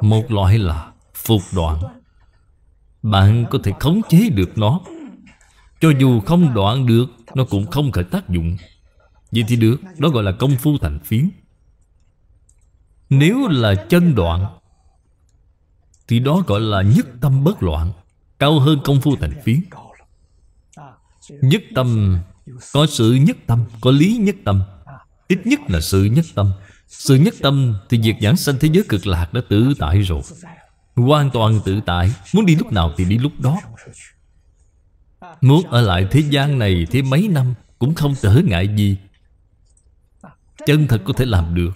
Một loại là phục đoạn Bạn có thể khống chế được nó cho dù không đoạn được Nó cũng không khởi tác dụng Vậy thì được Đó gọi là công phu thành phiến Nếu là chân đoạn Thì đó gọi là nhất tâm bất loạn Cao hơn công phu thành phiến Nhất tâm Có sự nhất tâm Có lý nhất tâm Ít nhất là sự nhất tâm Sự nhất tâm thì việc giảng sanh thế giới cực lạc đã tự tại rồi Hoàn toàn tự tại Muốn đi lúc nào thì đi lúc đó Muốn ở lại thế gian này thế mấy năm Cũng không trở ngại gì Chân thật có thể làm được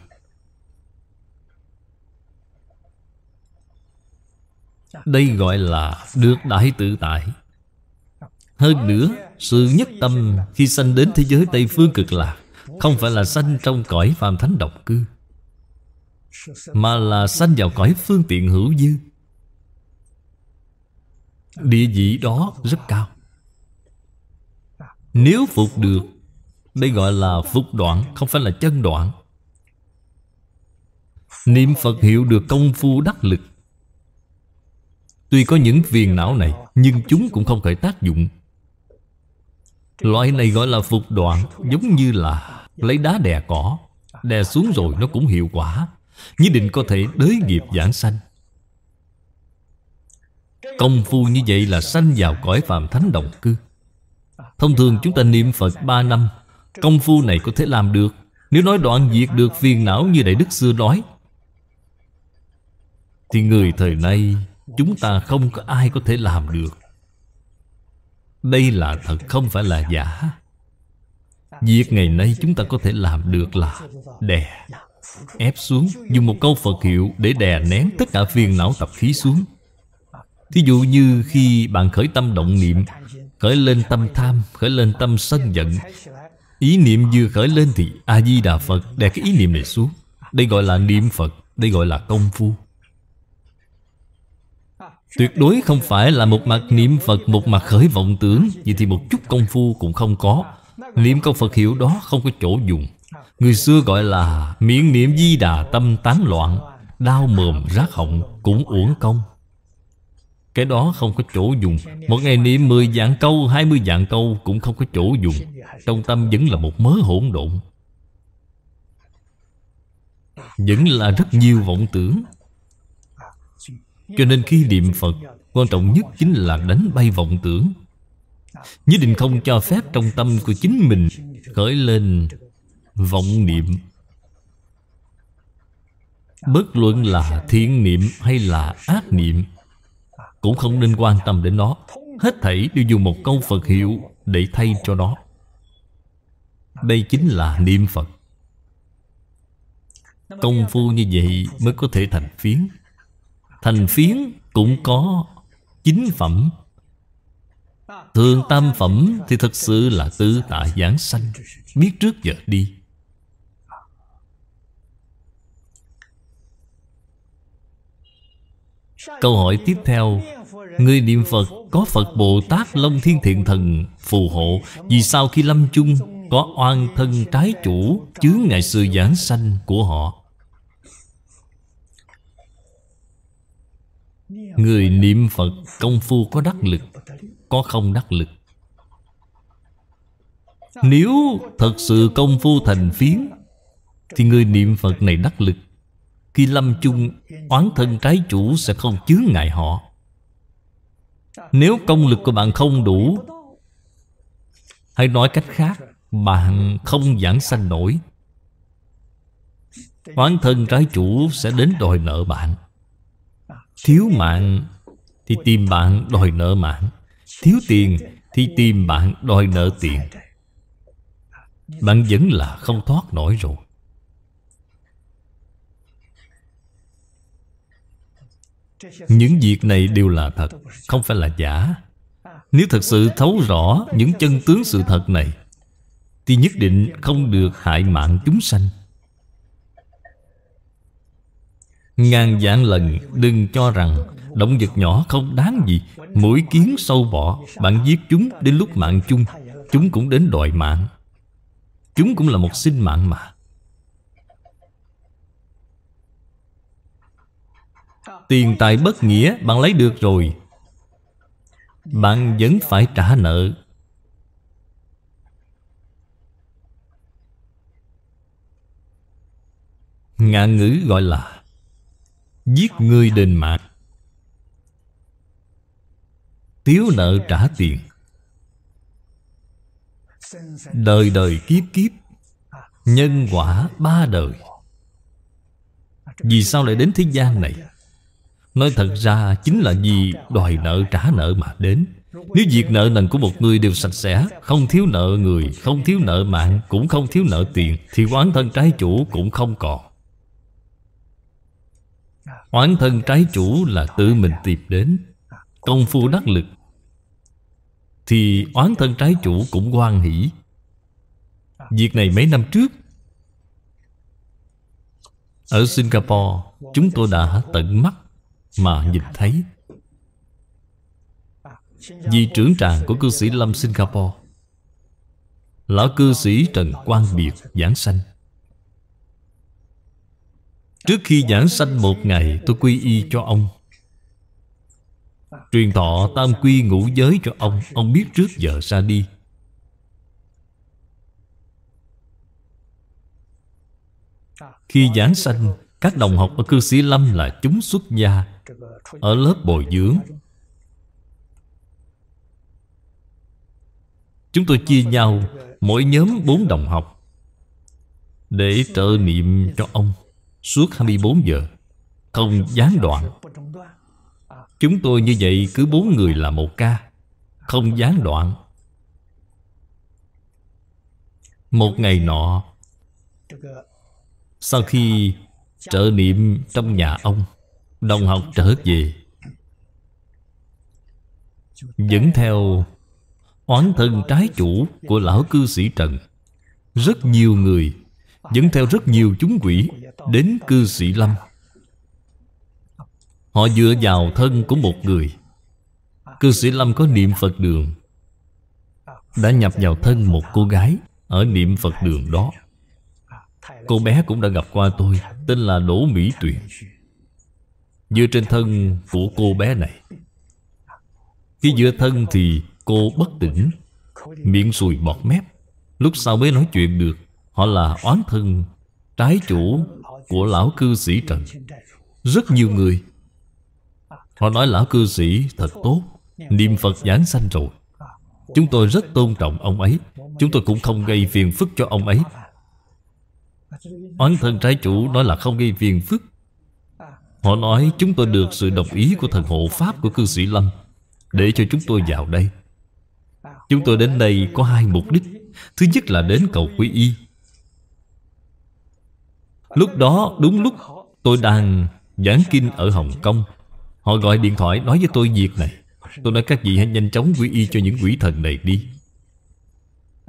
Đây gọi là được đại tự tại Hơn nữa Sự nhất tâm khi sanh đến thế giới Tây Phương cực lạc Không phải là sanh trong cõi phàm thánh độc cư Mà là sanh vào cõi phương tiện hữu dư Địa vị đó rất cao nếu phục được Đây gọi là phục đoạn Không phải là chân đoạn Niệm Phật hiểu được công phu đắc lực Tuy có những phiền não này Nhưng chúng cũng không khởi tác dụng Loại này gọi là phục đoạn Giống như là lấy đá đè cỏ Đè xuống rồi nó cũng hiệu quả Nhất định có thể đới nghiệp giảng sanh Công phu như vậy là sanh vào cõi phàm thánh đồng cư Thông thường chúng ta niệm Phật 3 năm Công phu này có thể làm được Nếu nói đoạn diệt được phiền não như Đại Đức xưa nói Thì người thời nay Chúng ta không có ai có thể làm được Đây là thật không phải là giả Việc ngày nay chúng ta có thể làm được là Đè Ép xuống Dùng một câu Phật hiệu để đè nén tất cả phiền não tập khí xuống Thí dụ như khi bạn khởi tâm động niệm Khởi lên tâm tham Khởi lên tâm sân giận Ý niệm vừa khởi lên thì A-di-đà Phật Đè cái ý niệm này xuống Đây gọi là niệm Phật Đây gọi là công phu Tuyệt đối không phải là một mặt niệm Phật Một mặt khởi vọng tưởng Vậy thì một chút công phu cũng không có Niệm câu Phật hiểu đó không có chỗ dùng Người xưa gọi là Miệng niệm di đà tâm tán loạn Đau mồm rác họng cũng uổng công cái đó không có chỗ dùng Một ngày niệm 10 dạng câu, 20 dạng câu Cũng không có chỗ dùng Trong tâm vẫn là một mớ hỗn độn Vẫn là rất nhiều vọng tưởng Cho nên khi niệm Phật Quan trọng nhất chính là đánh bay vọng tưởng Nhất định không cho phép trong tâm của chính mình Khởi lên vọng niệm Bất luận là thiện niệm hay là ác niệm cũng không nên quan tâm đến nó Hết thảy đều dùng một câu Phật hiệu Để thay cho nó Đây chính là niệm Phật Công phu như vậy mới có thể thành phiến Thành phiến cũng có chính phẩm Thường tam phẩm thì thật sự là tư tại giảng sanh Biết trước giờ đi Câu hỏi tiếp theo Người niệm Phật có Phật Bồ Tát Long Thiên Thiện Thần phù hộ Vì sao khi lâm chung có oan thân trái chủ chứa ngại sự giảng sanh của họ Người niệm Phật công phu có đắc lực Có không đắc lực Nếu thật sự công phu thành phiến Thì người niệm Phật này đắc lực khi lâm chung Oán thân trái chủ sẽ không chướng ngại họ Nếu công lực của bạn không đủ Hãy nói cách khác Bạn không giảng sanh nổi Oán thân trái chủ sẽ đến đòi nợ bạn Thiếu mạng Thì tìm bạn đòi nợ mạng Thiếu tiền Thì tìm bạn đòi nợ tiền Bạn vẫn là không thoát nổi rồi những việc này đều là thật không phải là giả nếu thật sự thấu rõ những chân tướng sự thật này thì nhất định không được hại mạng chúng sanh ngàn vạn lần đừng cho rằng động vật nhỏ không đáng gì mỗi kiến sâu bọ bạn giết chúng đến lúc mạng chung chúng cũng đến đòi mạng chúng cũng là một sinh mạng mà Tiền tài bất nghĩa bạn lấy được rồi Bạn vẫn phải trả nợ ngạn ngữ gọi là Giết người đền mạng Tiếu nợ trả tiền Đời đời kiếp kiếp Nhân quả ba đời Vì sao lại đến thế gian này Nói thật ra chính là vì đòi nợ trả nợ mà đến Nếu việc nợ nần của một người đều sạch sẽ Không thiếu nợ người, không thiếu nợ mạng Cũng không thiếu nợ tiền Thì oán thân trái chủ cũng không còn Oán thân trái chủ là tự mình tìm đến Công phu đắc lực Thì oán thân trái chủ cũng quan hỷ Việc này mấy năm trước Ở Singapore Chúng tôi đã tận mắt mà nhìn thấy Vì trưởng tràng của cư sĩ Lâm Singapore Lão cư sĩ Trần Quang Biệt giảng sanh Trước khi giảng sanh một ngày tôi quy y cho ông Truyền thọ tam quy ngũ giới cho ông Ông biết trước giờ ra đi Khi giảng sanh các đồng học ở cư sĩ Lâm là chúng xuất gia Ở lớp bồi dưỡng Chúng tôi chia nhau Mỗi nhóm bốn đồng học Để trợ niệm cho ông Suốt 24 giờ Không gián đoạn Chúng tôi như vậy cứ bốn người là một ca Không gián đoạn Một ngày nọ Sau khi Trợ niệm trong nhà ông Đồng học trở về Dẫn theo Oán thân trái chủ Của lão cư sĩ Trần Rất nhiều người Dẫn theo rất nhiều chúng quỷ Đến cư sĩ Lâm Họ dựa vào thân của một người Cư sĩ Lâm có niệm Phật đường Đã nhập vào thân một cô gái Ở niệm Phật đường đó Cô bé cũng đã gặp qua tôi Tên là Đỗ Mỹ Tuyền Dựa trên thân của cô bé này Khi dựa thân thì cô bất tỉnh Miệng sùi bọt mép Lúc sau mới nói chuyện được Họ là oán thân Trái chủ của lão cư sĩ Trần Rất nhiều người Họ nói lão cư sĩ thật tốt Niệm Phật giảng sanh rồi Chúng tôi rất tôn trọng ông ấy Chúng tôi cũng không gây phiền phức cho ông ấy Oán thân trái chủ nói là không gây phiền phức Họ nói chúng tôi được sự đồng ý của thần hộ Pháp của cư sĩ Lâm Để cho chúng tôi vào đây Chúng tôi đến đây có hai mục đích Thứ nhất là đến cầu quý y Lúc đó đúng lúc tôi đang giảng kinh ở Hồng Kông Họ gọi điện thoại nói với tôi việc này Tôi nói các vị hãy nhanh chóng quy y cho những quỷ thần này đi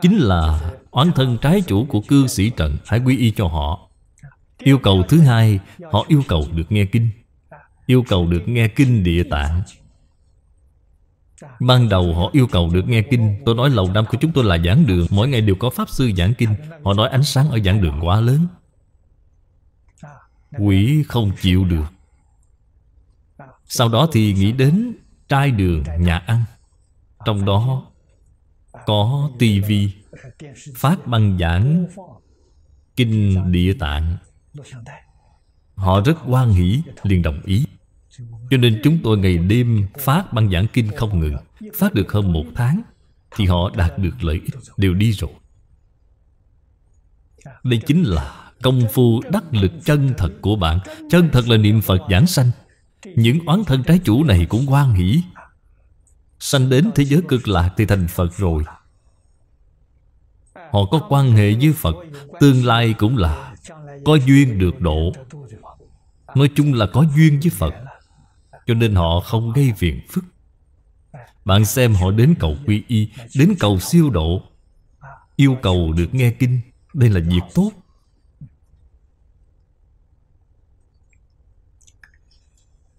Chính là Oán thân trái chủ của cư sĩ trận Hãy quy y cho họ Yêu cầu thứ hai Họ yêu cầu được nghe kinh Yêu cầu được nghe kinh địa tạng Ban đầu họ yêu cầu được nghe kinh Tôi nói lầu năm của chúng tôi là giảng đường Mỗi ngày đều có Pháp Sư giảng kinh Họ nói ánh sáng ở giảng đường quá lớn Quỷ không chịu được Sau đó thì nghĩ đến Trai đường, nhà ăn Trong đó Có tivi phát băng giảng kinh địa tạng họ rất hoan hỷ liền đồng ý cho nên chúng tôi ngày đêm phát băng giảng kinh không ngừng Phát được hơn một tháng Thì họ đạt được lợi ích đều đi rồi Đây chính là công phu đắc lực chân thật của bạn Chân thật là niệm Phật giảng sanh Những oán thân trái chủ này cũng hoan hỷ Sanh đến thế giới cực lạc thì thành Phật rồi Họ có quan hệ với Phật Tương lai cũng là Có duyên được độ Nói chung là có duyên với Phật Cho nên họ không gây phiền phức Bạn xem họ đến cầu quy y Đến cầu siêu độ Yêu cầu được nghe kinh Đây là việc tốt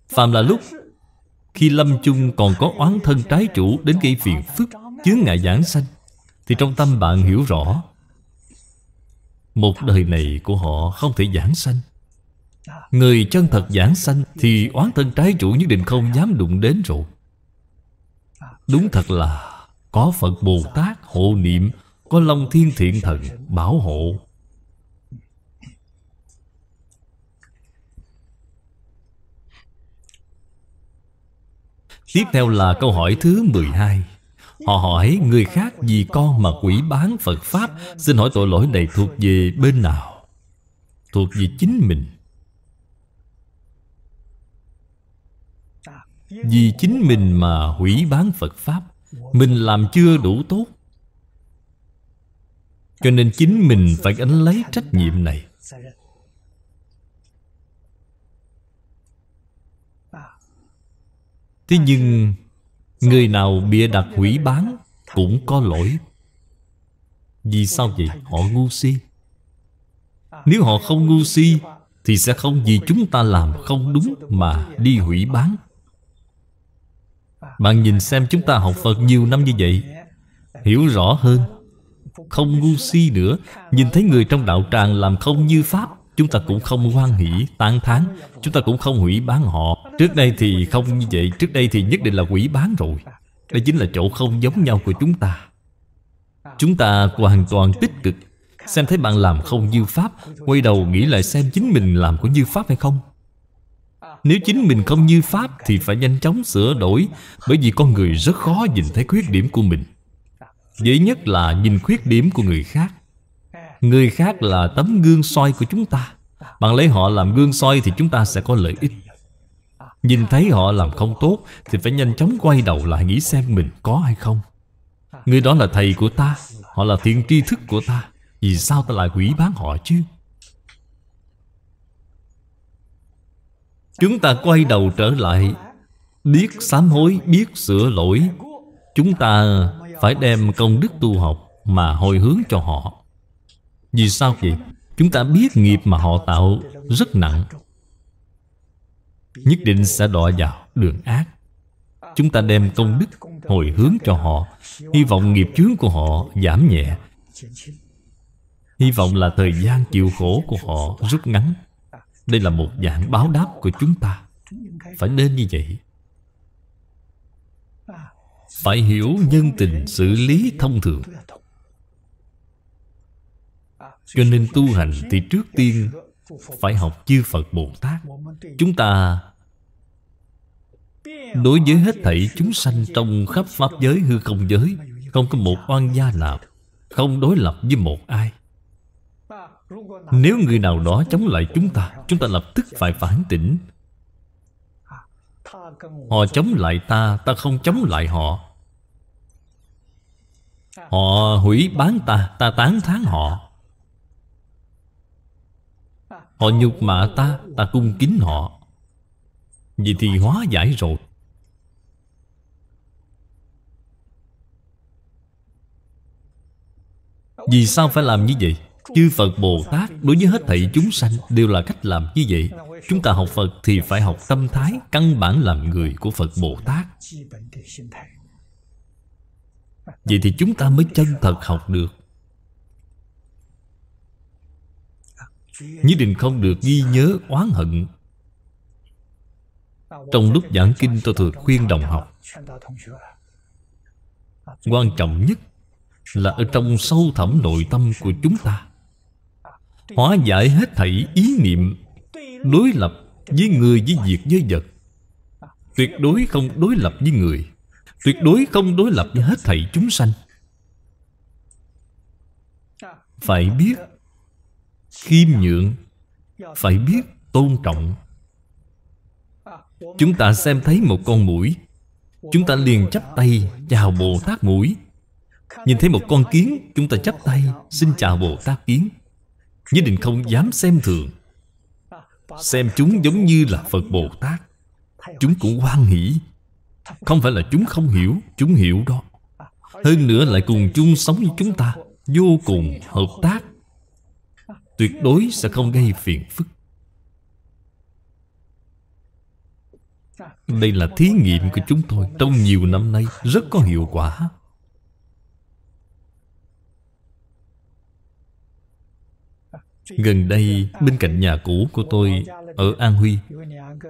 Phạm là lúc Khi lâm chung còn có oán thân trái chủ Đến gây phiền phức chứa ngại giảng sanh thì trong tâm bạn hiểu rõ Một đời này của họ không thể giảng sanh Người chân thật giảng sanh Thì oán thân trái chủ nhất định không dám đụng đến rồi Đúng thật là Có Phật Bồ Tát hộ niệm Có Long Thiên Thiện Thần bảo hộ Tiếp theo là câu hỏi thứ 12 Họ hỏi người khác vì con mà quỷ bán Phật Pháp Xin hỏi tội lỗi này thuộc về bên nào? Thuộc về chính mình Vì chính mình mà hủy bán Phật Pháp Mình làm chưa đủ tốt Cho nên chính mình phải gánh lấy trách nhiệm này Thế nhưng Người nào bịa đặt hủy bán Cũng có lỗi Vì sao vậy? Họ ngu si Nếu họ không ngu si Thì sẽ không vì chúng ta làm không đúng Mà đi hủy bán Bạn nhìn xem chúng ta học Phật nhiều năm như vậy Hiểu rõ hơn Không ngu si nữa Nhìn thấy người trong đạo tràng làm không như Pháp Chúng ta cũng không hoan hỷ, tán thán Chúng ta cũng không hủy bán họ Trước đây thì không như vậy Trước đây thì nhất định là quỷ bán rồi đây chính là chỗ không giống nhau của chúng ta Chúng ta hoàn toàn tích cực Xem thấy bạn làm không như Pháp Quay đầu nghĩ lại xem chính mình làm có như Pháp hay không Nếu chính mình không như Pháp Thì phải nhanh chóng sửa đổi Bởi vì con người rất khó nhìn thấy khuyết điểm của mình Dễ nhất là nhìn khuyết điểm của người khác Người khác là tấm gương soi của chúng ta Bạn lấy họ làm gương soi Thì chúng ta sẽ có lợi ích Nhìn thấy họ làm không tốt Thì phải nhanh chóng quay đầu lại nghĩ xem mình có hay không Người đó là thầy của ta Họ là thiện tri thức của ta Vì sao ta lại quỷ bán họ chứ Chúng ta quay đầu trở lại Biết sám hối, biết sửa lỗi Chúng ta phải đem công đức tu học Mà hồi hướng cho họ Vì sao vậy? Chúng ta biết nghiệp mà họ tạo rất nặng nhất định sẽ đọa vào đường ác chúng ta đem công đức hồi hướng cho họ hy vọng nghiệp chướng của họ giảm nhẹ hy vọng là thời gian chịu khổ của họ rút ngắn đây là một dạng báo đáp của chúng ta phải nên như vậy phải hiểu nhân tình xử lý thông thường cho nên tu hành thì trước tiên phải học chư phật bồ tát chúng ta đối với hết thảy chúng sanh trong khắp pháp giới hư không giới không có một oan gia nào không đối lập với một ai nếu người nào đó chống lại chúng ta chúng ta lập tức phải phản tỉnh họ chống lại ta ta không chống lại họ họ hủy bán ta ta tán thán họ Họ nhục mạ ta Ta cung kính họ Vậy thì hóa giải rồi Vì sao phải làm như vậy? Chư Phật Bồ Tát đối với hết thảy chúng sanh đều là cách làm như vậy. Chúng ta học Phật thì phải học tâm thái, căn bản làm người của Phật Bồ Tát. Vậy thì chúng ta mới chân thật học được. nhất định không được ghi nhớ oán hận trong lúc giảng kinh tôi thường khuyên đồng học quan trọng nhất là ở trong sâu thẳm nội tâm của chúng ta hóa giải hết thảy ý niệm đối lập với người với việc với vật tuyệt đối không đối lập với người tuyệt đối không đối lập với hết thảy chúng sanh phải biết khiêm nhượng phải biết tôn trọng chúng ta xem thấy một con mũi chúng ta liền chắp tay chào bồ tát mũi nhìn thấy một con kiến chúng ta chắp tay xin chào bồ tát kiến nhất định không dám xem thường xem chúng giống như là phật bồ tát chúng cũng hoan hỷ không phải là chúng không hiểu chúng hiểu đó hơn nữa lại cùng chung sống với chúng ta vô cùng hợp tác Tuyệt đối sẽ không gây phiền phức Đây là thí nghiệm của chúng tôi Trong nhiều năm nay Rất có hiệu quả Gần đây bên cạnh nhà cũ của tôi Ở An Huy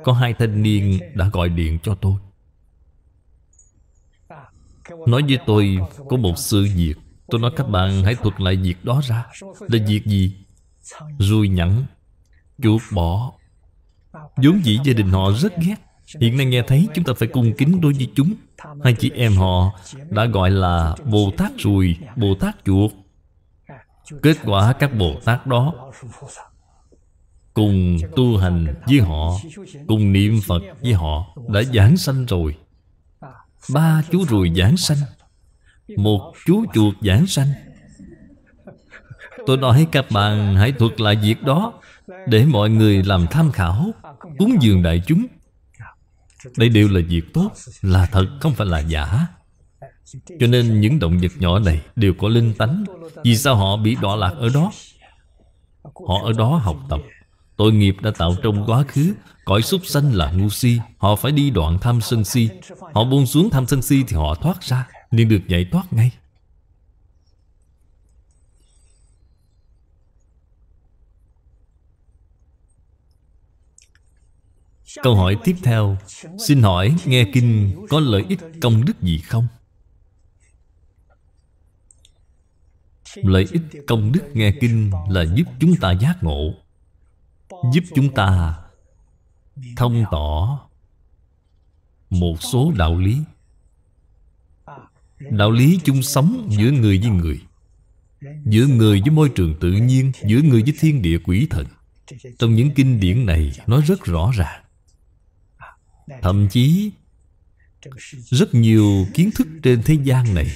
Có hai thanh niên đã gọi điện cho tôi Nói với tôi có một sự việc Tôi nói các bạn hãy thuật lại việc đó ra Là việc gì Rùi nhẵn Chuột bỏ vốn dĩ gia đình họ rất ghét hiện nay nghe thấy chúng ta phải cung kính đối với chúng hai chị em họ đã gọi là bồ tát rùi bồ tát chuột kết quả các bồ tát đó cùng tu hành với họ cùng niệm phật với họ đã giảng sanh rồi ba chú rùi giảng sanh một chú chuột giảng sanh Tôi nói các bạn hãy thuật lại việc đó Để mọi người làm tham khảo Cúng dường đại chúng Đây đều là việc tốt Là thật không phải là giả Cho nên những động vật nhỏ này Đều có linh tánh Vì sao họ bị đọa lạc ở đó Họ ở đó học tập Tội nghiệp đã tạo trong quá khứ Cõi súc sanh là ngu si Họ phải đi đoạn tham sân si Họ buông xuống tham sân si thì họ thoát ra liền được giải thoát ngay Câu hỏi tiếp theo Xin hỏi nghe kinh có lợi ích công đức gì không? Lợi ích công đức nghe kinh là giúp chúng ta giác ngộ Giúp chúng ta thông tỏ một số đạo lý Đạo lý chung sống giữa người với người Giữa người với môi trường tự nhiên Giữa người với thiên địa quỷ thần Trong những kinh điển này nó rất rõ ràng thậm chí rất nhiều kiến thức trên thế gian này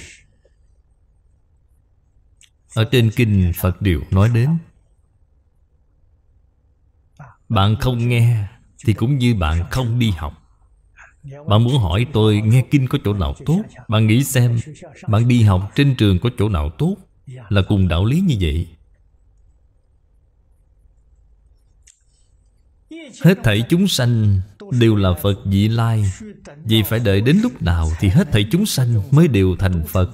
ở trên kinh phật đều nói đến bạn không nghe thì cũng như bạn không đi học bạn muốn hỏi tôi nghe kinh có chỗ nào tốt bạn nghĩ xem bạn đi học trên trường có chỗ nào tốt là cùng đạo lý như vậy hết thảy chúng sanh đều là Phật dị lai Vì phải đợi đến lúc nào thì hết thảy chúng sanh mới đều thành Phật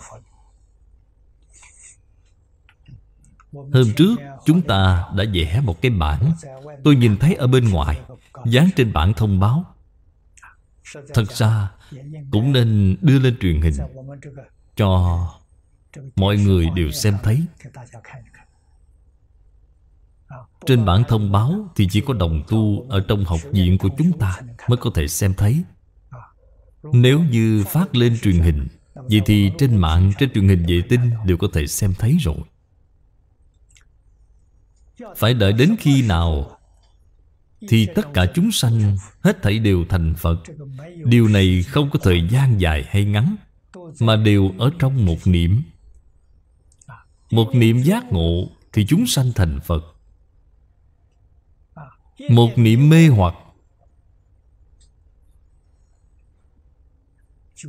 Hôm trước chúng ta đã vẽ một cái bản, Tôi nhìn thấy ở bên ngoài Dán trên bảng thông báo Thật ra cũng nên đưa lên truyền hình Cho mọi người đều xem thấy trên bản thông báo thì chỉ có đồng tu ở trong học viện của chúng ta mới có thể xem thấy. Nếu như phát lên truyền hình, vậy thì trên mạng, trên truyền hình vệ tinh đều có thể xem thấy rồi. Phải đợi đến khi nào thì tất cả chúng sanh hết thảy đều thành Phật. Điều này không có thời gian dài hay ngắn, mà đều ở trong một niệm. Một niệm giác ngộ thì chúng sanh thành Phật một niệm mê hoặc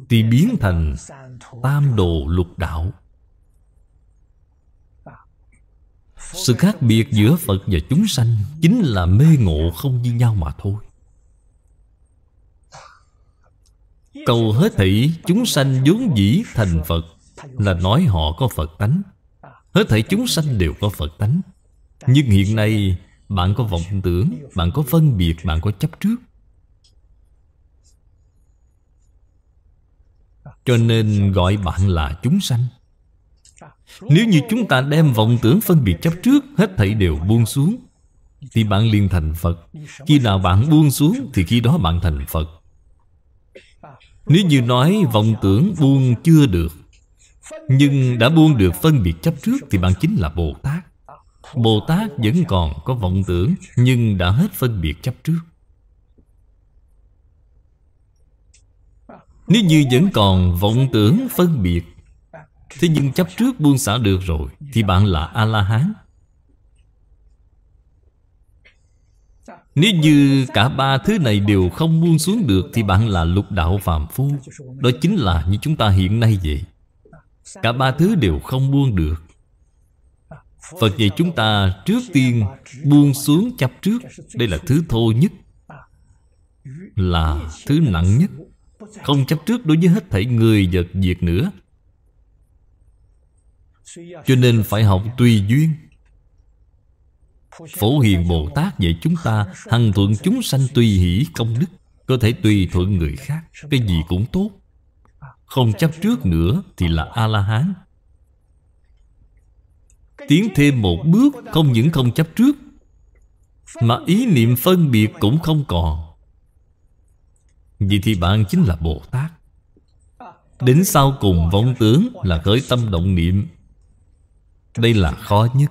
thì biến thành tam đồ lục đạo sự khác biệt giữa phật và chúng sanh chính là mê ngộ không như nhau mà thôi cầu hết thảy chúng sanh vốn dĩ thành phật là nói họ có phật tánh hết thảy chúng sanh đều có phật tánh nhưng hiện nay bạn có vọng tưởng Bạn có phân biệt Bạn có chấp trước Cho nên gọi bạn là chúng sanh Nếu như chúng ta đem vọng tưởng phân biệt chấp trước Hết thảy đều buông xuống Thì bạn liền thành Phật Khi nào bạn buông xuống Thì khi đó bạn thành Phật Nếu như nói vọng tưởng buông chưa được Nhưng đã buông được phân biệt chấp trước Thì bạn chính là Bồ Tát Bồ Tát vẫn còn có vọng tưởng Nhưng đã hết phân biệt chấp trước Nếu như vẫn còn vọng tưởng phân biệt Thế nhưng chấp trước buông xả được rồi Thì bạn là A-la-hán Nếu như cả ba thứ này đều không buông xuống được Thì bạn là lục đạo phàm phu Đó chính là như chúng ta hiện nay vậy Cả ba thứ đều không buông được Phật dạy chúng ta trước tiên buông xuống chấp trước Đây là thứ thô nhất Là thứ nặng nhất Không chấp trước đối với hết thảy người vật việc nữa Cho nên phải học tùy duyên Phổ Hiền Bồ Tát dạy chúng ta Hằng thuận chúng sanh tùy hỷ công đức Có thể tùy thuận người khác Cái gì cũng tốt Không chấp trước nữa thì là A-la-hán Tiến thêm một bước Không những không chấp trước Mà ý niệm phân biệt cũng không còn Vì thì bạn chính là Bồ Tát Đến sau cùng vong tướng là khởi tâm động niệm Đây là khó nhất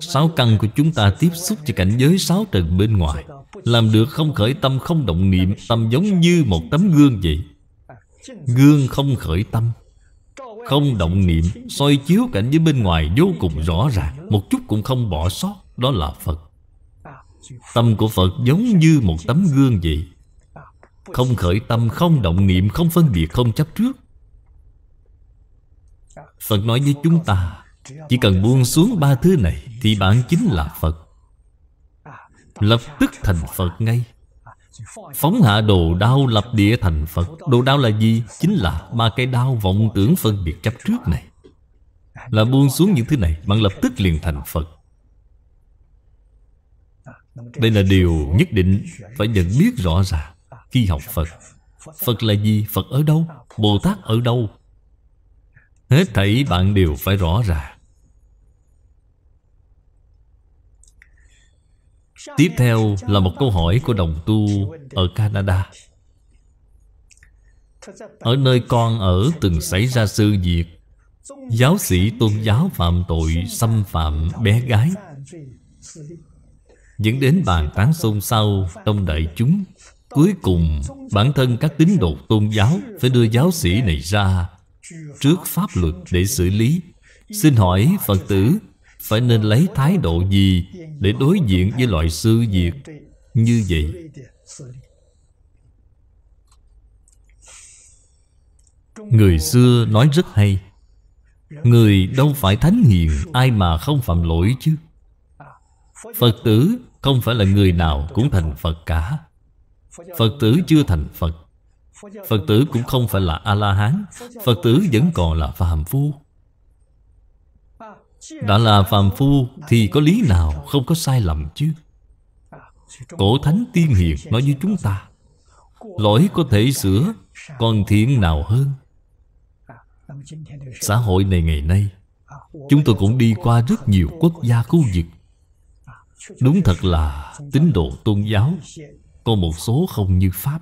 Sáu căn của chúng ta tiếp xúc với cảnh giới sáu trần bên ngoài Làm được không khởi tâm không động niệm Tâm giống như một tấm gương vậy Gương không khởi tâm không động niệm soi chiếu cảnh giới bên ngoài vô cùng rõ ràng Một chút cũng không bỏ sót Đó là Phật Tâm của Phật giống như một tấm gương vậy Không khởi tâm, không động niệm, không phân biệt, không chấp trước Phật nói với chúng ta Chỉ cần buông xuống ba thứ này Thì bạn chính là Phật Lập tức thành Phật ngay Phóng hạ đồ đao lập địa thành Phật Đồ đao là gì? Chính là ba cái đao vọng tưởng phân biệt chấp trước này Là buông xuống những thứ này Bạn lập tức liền thành Phật Đây là điều nhất định Phải nhận biết rõ ràng Khi học Phật Phật là gì? Phật ở đâu? Bồ Tát ở đâu? Hết thảy bạn đều phải rõ ràng Tiếp theo là một câu hỏi của đồng tu ở Canada Ở nơi con ở từng xảy ra sự việc Giáo sĩ tôn giáo phạm tội xâm phạm bé gái Dẫn đến bàn tán xôn xao trong đại chúng Cuối cùng bản thân các tín đồ tôn giáo Phải đưa giáo sĩ này ra Trước pháp luật để xử lý Xin hỏi Phật tử phải nên lấy thái độ gì để đối diện với loại sư việc như vậy người xưa nói rất hay người đâu phải thánh hiền ai mà không phạm lỗi chứ phật tử không phải là người nào cũng thành phật cả phật tử chưa thành phật phật tử cũng không phải là a la hán phật tử vẫn còn là phàm phu đã là phàm phu Thì có lý nào không có sai lầm chứ Cổ thánh tiên hiền nói với chúng ta Lỗi có thể sửa Còn thiện nào hơn Xã hội này ngày nay Chúng tôi cũng đi qua rất nhiều quốc gia khu vực Đúng thật là tín đồ tôn giáo Có một số không như Pháp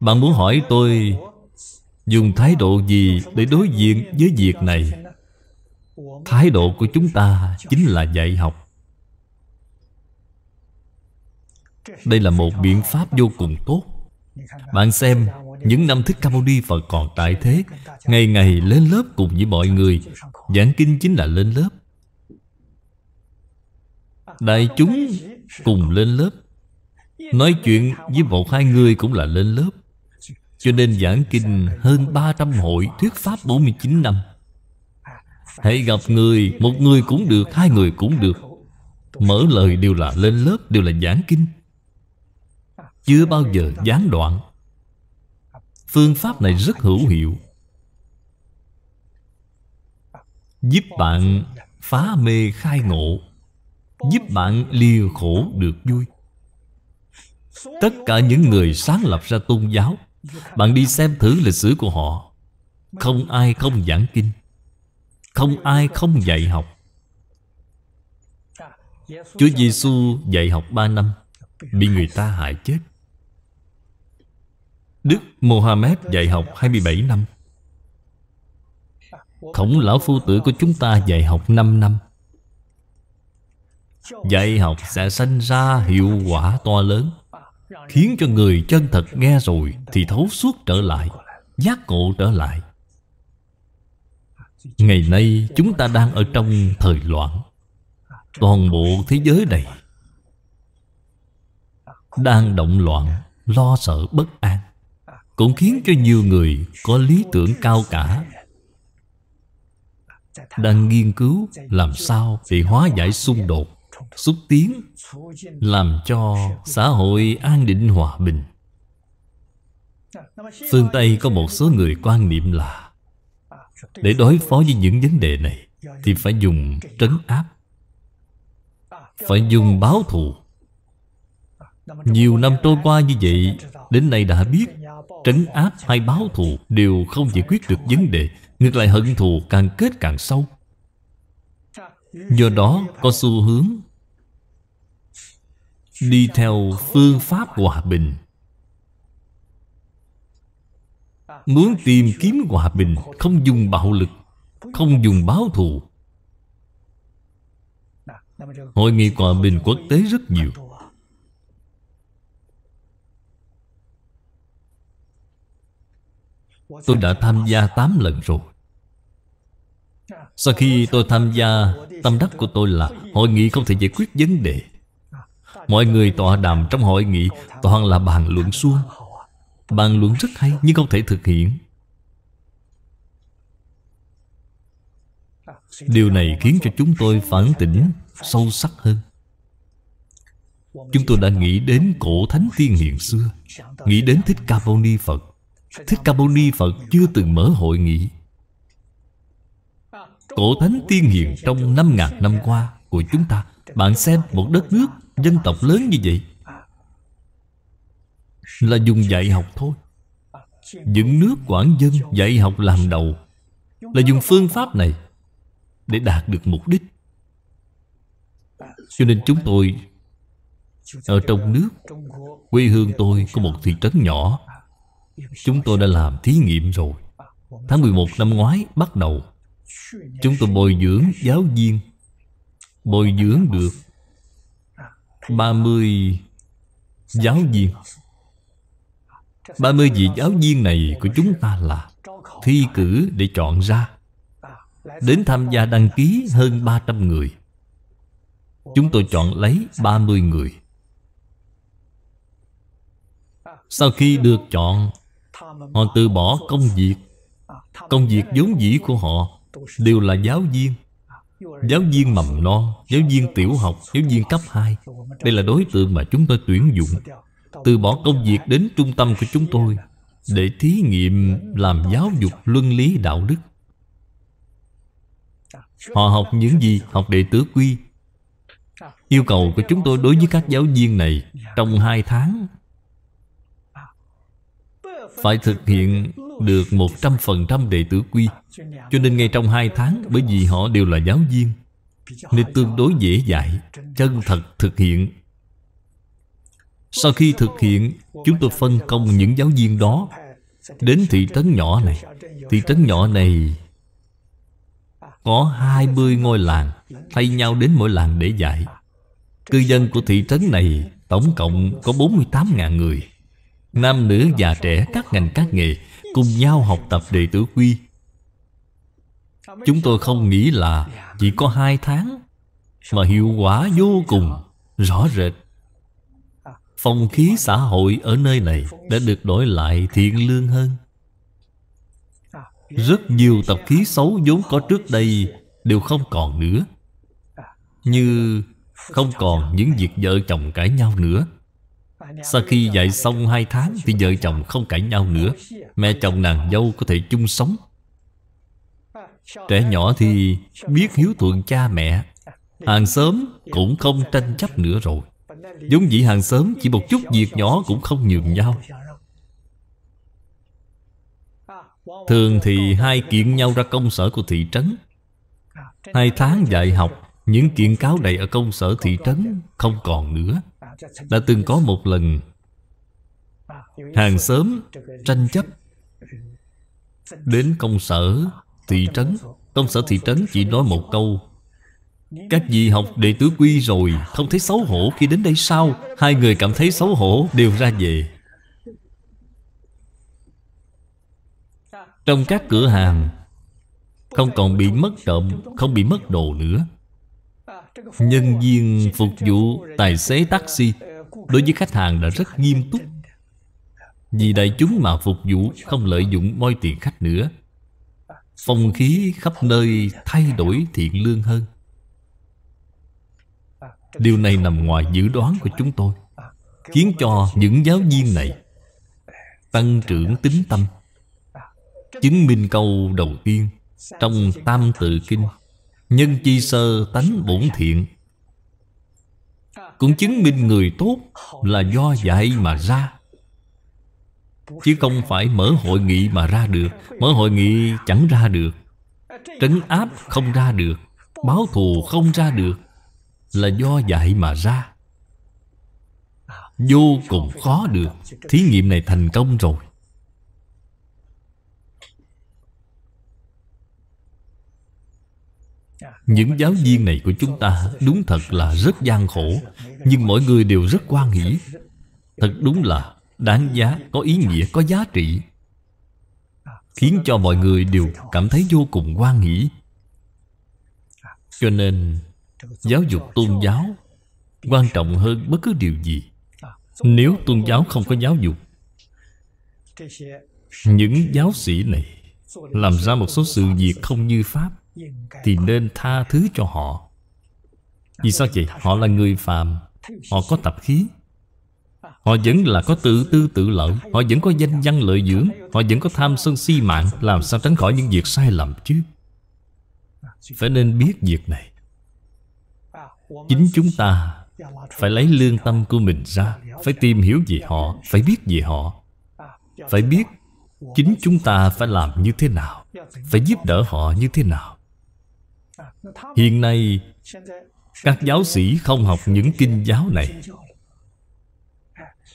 Bạn muốn hỏi tôi dùng thái độ gì để đối diện với việc này thái độ của chúng ta chính là dạy học đây là một biện pháp vô cùng tốt bạn xem những năm Thích Ca Mâu Ni Phật còn tại thế Ngày ngày lên lớp cùng với mọi người Giảng kinh chính là lên lớp Đại chúng cùng lên lớp Nói chuyện với một hai người cũng là lên lớp cho nên giảng kinh hơn 300 hội Thuyết Pháp 49 năm Hãy gặp người Một người cũng được, hai người cũng được Mở lời đều là lên lớp Đều là giảng kinh Chưa bao giờ gián đoạn Phương pháp này rất hữu hiệu Giúp bạn phá mê khai ngộ Giúp bạn lìa khổ được vui Tất cả những người sáng lập ra tôn giáo bạn đi xem thử lịch sử của họ Không ai không giảng kinh Không ai không dạy học Chúa Giêsu dạy học 3 năm Bị người ta hại chết Đức Mohammed dạy học 27 năm Khổng lão phu tử của chúng ta dạy học 5 năm Dạy học sẽ sanh ra hiệu quả to lớn khiến cho người chân thật nghe rồi thì thấu suốt trở lại giác ngộ trở lại ngày nay chúng ta đang ở trong thời loạn toàn bộ thế giới này đang động loạn lo sợ bất an cũng khiến cho nhiều người có lý tưởng cao cả đang nghiên cứu làm sao để hóa giải xung đột xúc tiến làm cho xã hội an định hòa bình phương tây có một số người quan niệm là để đối phó với những vấn đề này thì phải dùng trấn áp phải dùng báo thù nhiều năm trôi qua như vậy Đến nay đã biết Trấn áp hay báo thù Đều không giải quyết được vấn đề Ngược lại hận thù càng kết càng sâu Do đó có xu hướng đi theo phương pháp hòa bình muốn tìm kiếm hòa bình không dùng bạo lực không dùng báo thù hội nghị hòa bình quốc tế rất nhiều tôi đã tham gia 8 lần rồi sau khi tôi tham gia tâm đắc của tôi là hội nghị không thể giải quyết vấn đề Mọi người tọa đàm trong hội nghị Toàn là bàn luận suông Bàn luận rất hay nhưng không thể thực hiện Điều này khiến cho chúng tôi phản tỉnh sâu sắc hơn Chúng tôi đã nghĩ đến cổ thánh tiên hiền xưa Nghĩ đến Thích Ca Mâu Ni Phật Thích Ca Mâu Ni Phật chưa từng mở hội nghị Cổ thánh tiên hiền trong 5.000 năm qua của chúng ta Bạn xem một đất nước Dân tộc lớn như vậy Là dùng dạy học thôi Dựng nước quản dân dạy học làm đầu Là dùng phương pháp này Để đạt được mục đích Cho nên chúng tôi Ở trong nước Quê hương tôi có một thị trấn nhỏ Chúng tôi đã làm thí nghiệm rồi Tháng 11 năm ngoái bắt đầu Chúng tôi bồi dưỡng giáo viên Bồi dưỡng được 30 giáo viên 30 vị giáo viên này của chúng ta là Thi cử để chọn ra Đến tham gia đăng ký hơn 300 người Chúng tôi chọn lấy 30 người Sau khi được chọn Họ từ bỏ công việc Công việc vốn dĩ của họ Đều là giáo viên Giáo viên mầm non Giáo viên tiểu học Giáo viên cấp 2 Đây là đối tượng mà chúng tôi tuyển dụng Từ bỏ công việc đến trung tâm của chúng tôi Để thí nghiệm làm giáo dục luân lý đạo đức Họ học những gì? Học đệ tử quy Yêu cầu của chúng tôi đối với các giáo viên này Trong hai tháng phải thực hiện được 100% đệ tử quy Cho nên ngay trong hai tháng Bởi vì họ đều là giáo viên Nên tương đối dễ dạy Chân thật thực hiện Sau khi thực hiện Chúng tôi phân công những giáo viên đó Đến thị trấn nhỏ này Thị trấn nhỏ này Có 20 ngôi làng Thay nhau đến mỗi làng để dạy Cư dân của thị trấn này Tổng cộng có 48.000 người Nam nữ già trẻ các ngành các nghề Cùng nhau học tập đệ tử quy Chúng tôi không nghĩ là Chỉ có hai tháng Mà hiệu quả vô cùng Rõ rệt Phong khí xã hội ở nơi này Đã được đổi lại thiện lương hơn Rất nhiều tập khí xấu vốn có trước đây Đều không còn nữa Như không còn những việc vợ chồng cãi nhau nữa sau khi dạy xong hai tháng Thì vợ chồng không cãi nhau nữa Mẹ chồng nàng dâu có thể chung sống Trẻ nhỏ thì biết hiếu thuận cha mẹ Hàng xóm cũng không tranh chấp nữa rồi Giống dĩ hàng xóm chỉ một chút việc nhỏ cũng không nhường nhau Thường thì hai kiện nhau ra công sở của thị trấn Hai tháng dạy học Những kiện cáo đầy ở công sở thị trấn không còn nữa đã từng có một lần hàng xóm tranh chấp đến công sở thị trấn công sở thị trấn chỉ nói một câu các vị học đệ tử quy rồi Không thấy xấu hổ khi đến đây sao Hai người cảm thấy xấu hổ đều ra về Trong các cửa hàng Không còn bị mất trộm Không bị mất đồ nữa nhân viên phục vụ tài xế taxi đối với khách hàng đã rất nghiêm túc vì đại chúng mà phục vụ không lợi dụng moi tiền khách nữa phong khí khắp nơi thay đổi thiện lương hơn điều này nằm ngoài dự đoán của chúng tôi khiến cho những giáo viên này tăng trưởng tính tâm chứng minh câu đầu tiên trong tam tự kinh Nhân chi sơ tánh bổn thiện Cũng chứng minh người tốt là do dạy mà ra Chứ không phải mở hội nghị mà ra được Mở hội nghị chẳng ra được Trấn áp không ra được Báo thù không ra được Là do dạy mà ra Vô cùng khó được Thí nghiệm này thành công rồi Những giáo viên này của chúng ta Đúng thật là rất gian khổ Nhưng mọi người đều rất quan hỷ Thật đúng là đáng giá Có ý nghĩa, có giá trị Khiến cho mọi người đều cảm thấy vô cùng quan hỷ Cho nên Giáo dục tôn giáo Quan trọng hơn bất cứ điều gì Nếu tôn giáo không có giáo dục Những giáo sĩ này Làm ra một số sự việc không như Pháp thì nên tha thứ cho họ vì sao vậy? Họ là người phàm Họ có tập khí Họ vẫn là có tự tư tự lợi Họ vẫn có danh văn lợi dưỡng Họ vẫn có tham sân si mạng Làm sao tránh khỏi những việc sai lầm chứ Phải nên biết việc này Chính chúng ta Phải lấy lương tâm của mình ra Phải tìm hiểu về họ Phải biết về họ Phải biết Chính chúng ta phải làm như thế nào Phải giúp đỡ họ như thế nào Hiện nay Các giáo sĩ không học những kinh giáo này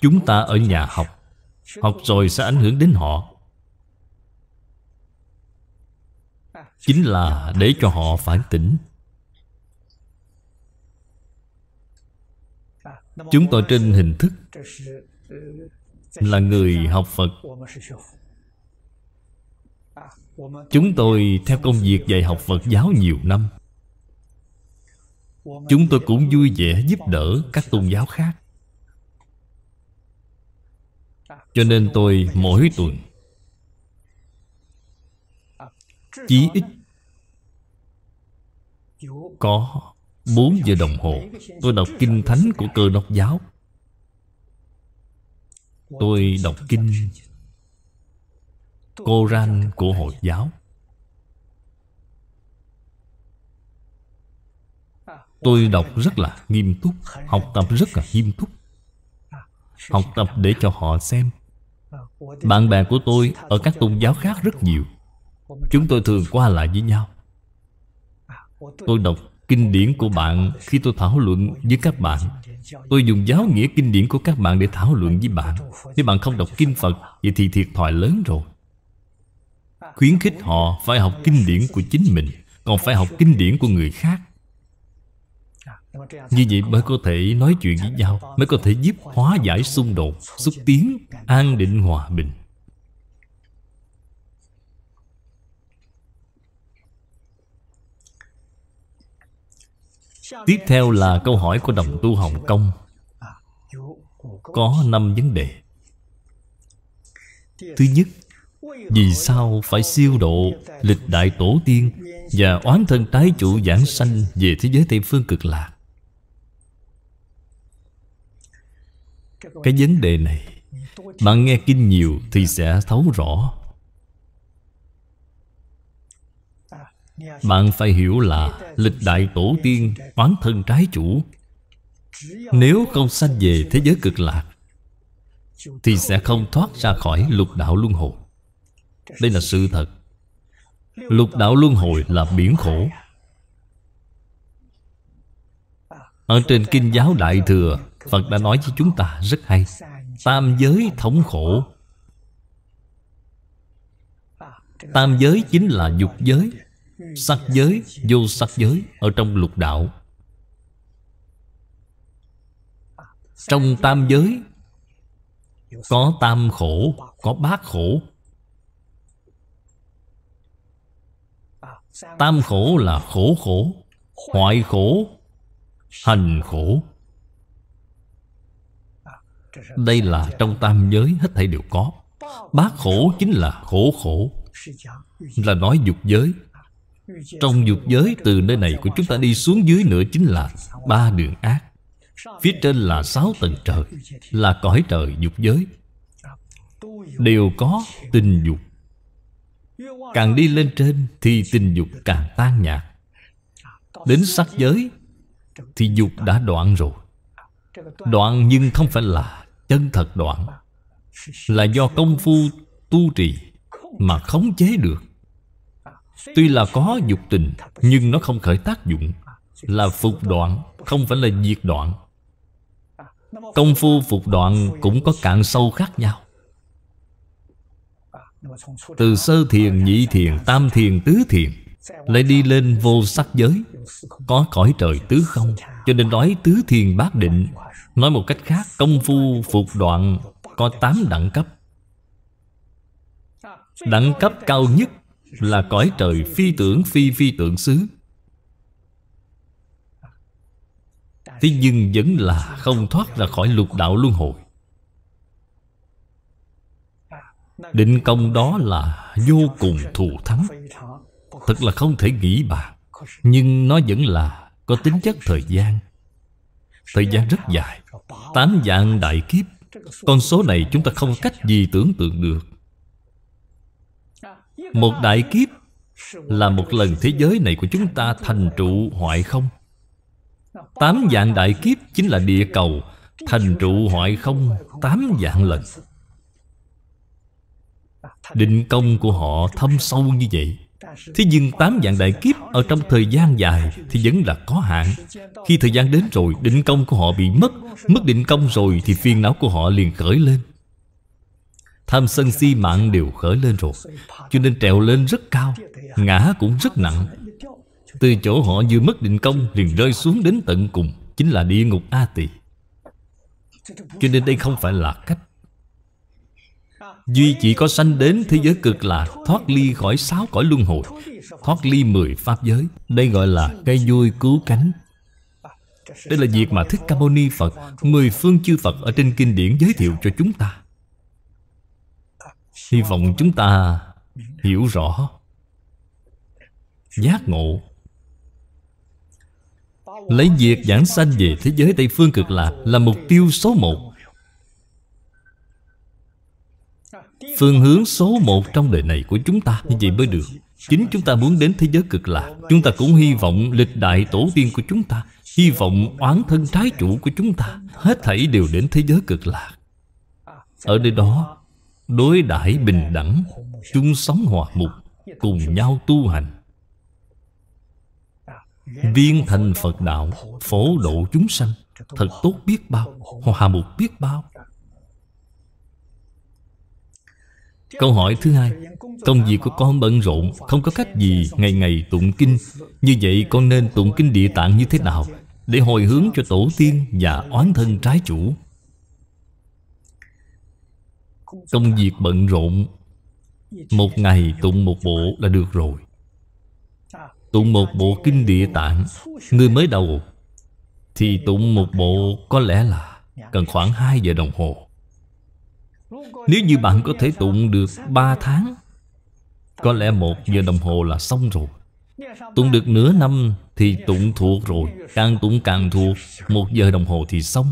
Chúng ta ở nhà học Học rồi sẽ ảnh hưởng đến họ Chính là để cho họ phản tỉnh Chúng tôi trên hình thức Là người học Phật Chúng tôi theo công việc dạy học Phật giáo nhiều năm Chúng tôi cũng vui vẻ giúp đỡ các tôn giáo khác Cho nên tôi mỗi tuần Chí ít Có 4 giờ đồng hồ Tôi đọc kinh thánh của cơ đốc giáo Tôi đọc kinh Koran của hội giáo Tôi đọc rất là nghiêm túc Học tập rất là nghiêm túc Học tập để cho họ xem Bạn bè của tôi ở các tôn giáo khác rất nhiều Chúng tôi thường qua lại với nhau Tôi đọc kinh điển của bạn Khi tôi thảo luận với các bạn Tôi dùng giáo nghĩa kinh điển của các bạn để thảo luận với bạn Nếu bạn không đọc kinh Phật Vậy thì thiệt thòi lớn rồi khuyến khích họ phải học kinh điển của chính mình còn phải học kinh điển của người khác như vậy mới có thể nói chuyện với nhau mới có thể giúp hóa giải xung đột xúc tiến an định hòa bình Tiếp theo là câu hỏi của đồng tu Hồng Kông Có năm vấn đề Thứ nhất vì sao phải siêu độ lịch đại tổ tiên Và oán thân tái chủ giảng sanh về thế giới Tây Phương cực lạc Cái vấn đề này Bạn nghe kinh nhiều thì sẽ thấu rõ Bạn phải hiểu là lịch đại tổ tiên oán thân trái chủ Nếu không sanh về thế giới cực lạc Thì sẽ không thoát ra khỏi lục đạo luân hồi đây là sự thật Lục đạo luân hồi là biển khổ Ở trên Kinh giáo Đại Thừa Phật đã nói với chúng ta rất hay Tam giới thống khổ Tam giới chính là dục giới Sắc giới, vô sắc giới Ở trong lục đạo Trong tam giới Có tam khổ Có bát khổ Tam khổ là khổ khổ Hoại khổ Hành khổ Đây là trong tam giới hết thảy đều có Bát khổ chính là khổ khổ Là nói dục giới Trong dục giới từ nơi này của chúng ta đi xuống dưới nữa chính là Ba đường ác Phía trên là sáu tầng trời Là cõi trời dục giới Đều có tình dục Càng đi lên trên thì tình dục càng tan nhạt Đến sắc giới Thì dục đã đoạn rồi Đoạn nhưng không phải là chân thật đoạn Là do công phu tu trì Mà khống chế được Tuy là có dục tình Nhưng nó không khởi tác dụng Là phục đoạn Không phải là diệt đoạn Công phu phục đoạn cũng có cạn sâu khác nhau từ sơ thiền, nhị thiền, tam thiền, tứ thiền Lại đi lên vô sắc giới Có cõi trời tứ không Cho nên nói tứ thiền bát định Nói một cách khác Công phu phục đoạn có tám đẳng cấp Đẳng cấp cao nhất là cõi trời phi tưởng phi phi tưởng xứ Thế nhưng vẫn là không thoát ra khỏi lục đạo luân hồi Định công đó là vô cùng thù thắng Thật là không thể nghĩ bàn Nhưng nó vẫn là có tính chất thời gian Thời gian rất dài Tám dạng đại kiếp Con số này chúng ta không cách gì tưởng tượng được Một đại kiếp Là một lần thế giới này của chúng ta thành trụ hoại không Tám dạng đại kiếp chính là địa cầu Thành trụ hoại không tám dạng lần Định công của họ thâm sâu như vậy Thế nhưng tám dạng đại kiếp Ở trong thời gian dài Thì vẫn là có hạn Khi thời gian đến rồi Định công của họ bị mất Mất định công rồi Thì phiền não của họ liền khởi lên Tham sân si mạng đều khởi lên rồi Cho nên trèo lên rất cao Ngã cũng rất nặng Từ chỗ họ vừa mất định công Liền rơi xuống đến tận cùng Chính là địa ngục A Tỳ Cho nên đây không phải là cách Duy chỉ có sanh đến thế giới cực lạc Thoát ly khỏi sáu cõi luân hồi Thoát ly mười pháp giới Đây gọi là cây vui cứu cánh Đây là việc mà Thích Ca Mâu Ni Phật Mười phương chư Phật ở trên kinh điển giới thiệu cho chúng ta Hy vọng chúng ta hiểu rõ Giác ngộ Lấy việc giảng sanh về thế giới Tây Phương cực lạc Là mục tiêu số một Phương hướng số một trong đời này của chúng ta Như vậy mới được Chính chúng ta muốn đến thế giới cực lạc Chúng ta cũng hy vọng lịch đại tổ tiên của chúng ta Hy vọng oán thân trái chủ của chúng ta Hết thảy đều đến thế giới cực lạc Ở nơi đó Đối đãi bình đẳng Chung sống hòa mục Cùng nhau tu hành Viên thành Phật đạo Phổ độ chúng sanh Thật tốt biết bao Hòa mục biết bao Câu hỏi thứ hai Công việc của con bận rộn Không có cách gì ngày ngày tụng kinh Như vậy con nên tụng kinh địa tạng như thế nào Để hồi hướng cho tổ tiên Và oán thân trái chủ Công việc bận rộn Một ngày tụng một bộ là được rồi Tụng một bộ kinh địa tạng Người mới đầu Thì tụng một bộ có lẽ là Cần khoảng 2 giờ đồng hồ nếu như bạn có thể tụng được 3 tháng Có lẽ một giờ đồng hồ là xong rồi Tụng được nửa năm thì tụng thuộc rồi Càng tụng càng thuộc Một giờ đồng hồ thì xong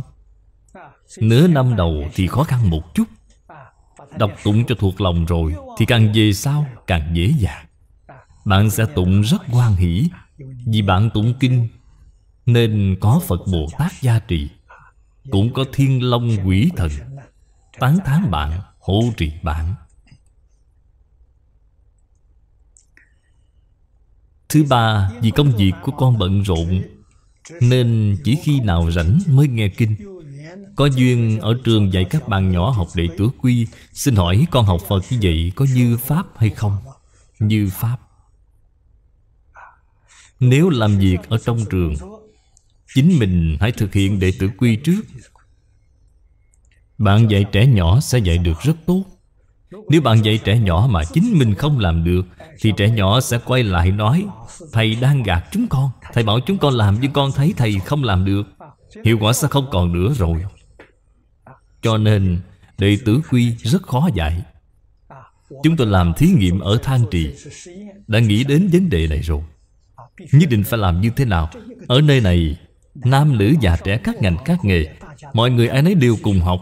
Nửa năm đầu thì khó khăn một chút Đọc tụng cho thuộc lòng rồi Thì càng về sau càng dễ dàng Bạn sẽ tụng rất hoan hỷ Vì bạn tụng kinh Nên có Phật Bồ Tát gia trì Cũng có Thiên Long Quỷ Thần Tán thán bạn Hỗ trì bạn Thứ ba Vì công việc của con bận rộn Nên chỉ khi nào rảnh mới nghe kinh Có duyên ở trường dạy các bạn nhỏ học đệ tử quy Xin hỏi con học Phật như vậy có như Pháp hay không? Như Pháp Nếu làm việc ở trong trường Chính mình hãy thực hiện đệ tử quy trước bạn dạy trẻ nhỏ sẽ dạy được rất tốt Nếu bạn dạy trẻ nhỏ mà chính mình không làm được Thì trẻ nhỏ sẽ quay lại nói Thầy đang gạt chúng con Thầy bảo chúng con làm nhưng con thấy thầy không làm được Hiệu quả sẽ không còn nữa rồi Cho nên đệ tử quy rất khó dạy Chúng tôi làm thí nghiệm ở Thang Trì Đã nghĩ đến vấn đề này rồi Nhất định phải làm như thế nào Ở nơi này Nam nữ già trẻ các ngành các nghề Mọi người ai nấy đều cùng học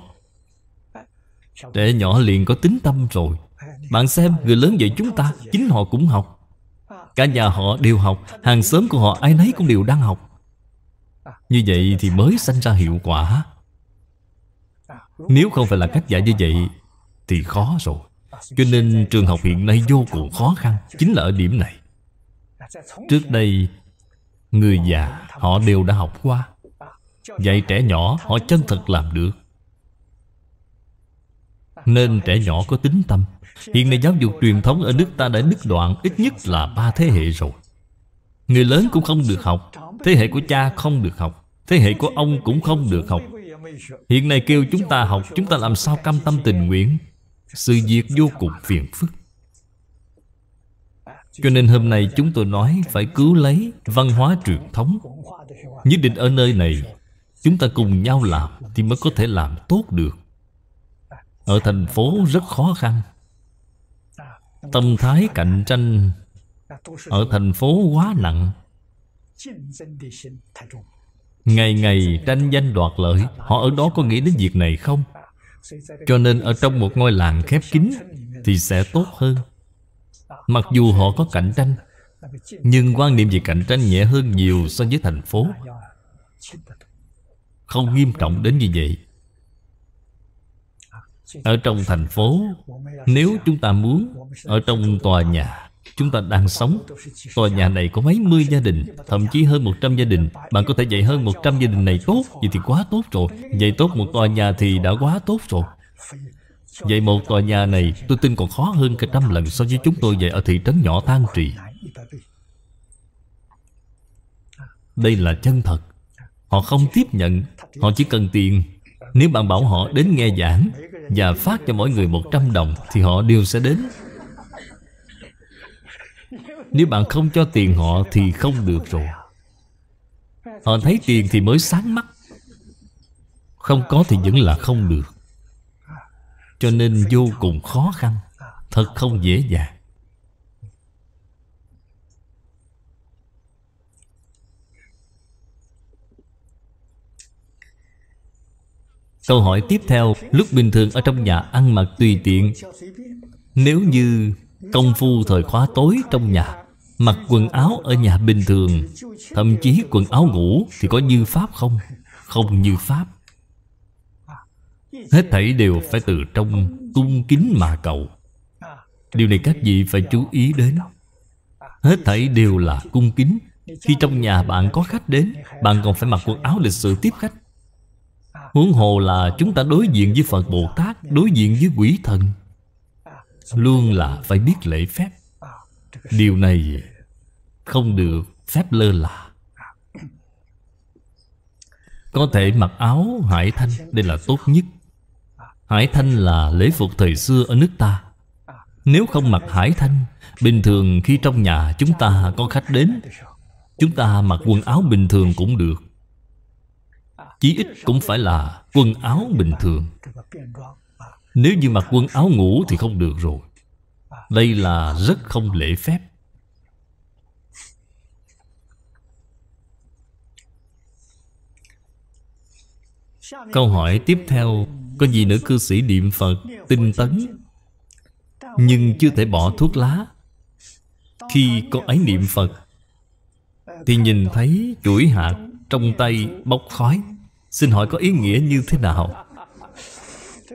Trẻ nhỏ liền có tính tâm rồi Bạn xem người lớn dạy chúng ta Chính họ cũng học Cả nhà họ đều học Hàng xóm của họ ai nấy cũng đều đang học Như vậy thì mới sanh ra hiệu quả Nếu không phải là cách dạy như vậy Thì khó rồi Cho nên trường học hiện nay vô cùng khó khăn Chính là ở điểm này Trước đây Người già họ đều đã học qua Dạy trẻ nhỏ họ chân thật làm được nên trẻ nhỏ có tính tâm Hiện nay giáo dục truyền thống ở nước ta đã đứt đoạn Ít nhất là ba thế hệ rồi Người lớn cũng không được học Thế hệ của cha không được học Thế hệ của ông cũng không được học Hiện nay kêu chúng ta học Chúng ta làm sao cam tâm tình nguyện Sự việc vô cùng phiền phức Cho nên hôm nay chúng tôi nói Phải cứu lấy văn hóa truyền thống Nhất định ở nơi này Chúng ta cùng nhau làm Thì mới có thể làm tốt được ở thành phố rất khó khăn tâm thái cạnh tranh ở thành phố quá nặng ngày ngày tranh danh đoạt lợi họ ở đó có nghĩ đến việc này không cho nên ở trong một ngôi làng khép kín thì sẽ tốt hơn mặc dù họ có cạnh tranh nhưng quan niệm về cạnh tranh nhẹ hơn nhiều so với thành phố không nghiêm trọng đến như vậy ở trong thành phố nếu chúng ta muốn ở trong tòa nhà chúng ta đang sống Tòa nhà này có mấy mươi gia đình Thậm chí hơn 100 gia đình Bạn có thể dạy hơn 100 gia đình này tốt Vậy thì quá tốt rồi Dạy tốt một tòa nhà thì đã quá tốt rồi Dạy một tòa nhà này Tôi tin còn khó hơn cả trăm lần So với chúng tôi dạy ở thị trấn nhỏ Than Trì Đây là chân thật Họ không tiếp nhận Họ chỉ cần tiền Nếu bạn bảo họ đến nghe giảng và phát cho mỗi người 100 đồng Thì họ đều sẽ đến Nếu bạn không cho tiền họ Thì không được rồi Họ thấy tiền thì mới sáng mắt Không có thì vẫn là không được Cho nên vô cùng khó khăn Thật không dễ dàng Câu hỏi tiếp theo Lúc bình thường ở trong nhà ăn mặc tùy tiện Nếu như công phu thời khóa tối trong nhà Mặc quần áo ở nhà bình thường Thậm chí quần áo ngủ Thì có như Pháp không? Không như Pháp Hết thảy đều phải từ trong cung kính mà cầu Điều này các vị phải chú ý đến Hết thảy đều là cung kính Khi trong nhà bạn có khách đến Bạn còn phải mặc quần áo lịch sự tiếp khách Huống hồ là chúng ta đối diện với Phật Bồ Tát Đối diện với quỷ thần Luôn là phải biết lễ phép Điều này không được phép lơ là Có thể mặc áo hải thanh Đây là tốt nhất Hải thanh là lễ phục thời xưa ở nước ta Nếu không mặc hải thanh Bình thường khi trong nhà chúng ta có khách đến Chúng ta mặc quần áo bình thường cũng được Chí ít cũng phải là quần áo bình thường Nếu như mặc quần áo ngủ thì không được rồi Đây là rất không lễ phép Câu hỏi tiếp theo Có gì nữ cư sĩ niệm Phật tinh tấn Nhưng chưa thể bỏ thuốc lá Khi cô ấy niệm Phật Thì nhìn thấy chuỗi hạt trong tay bốc khói Xin hỏi có ý nghĩa như thế nào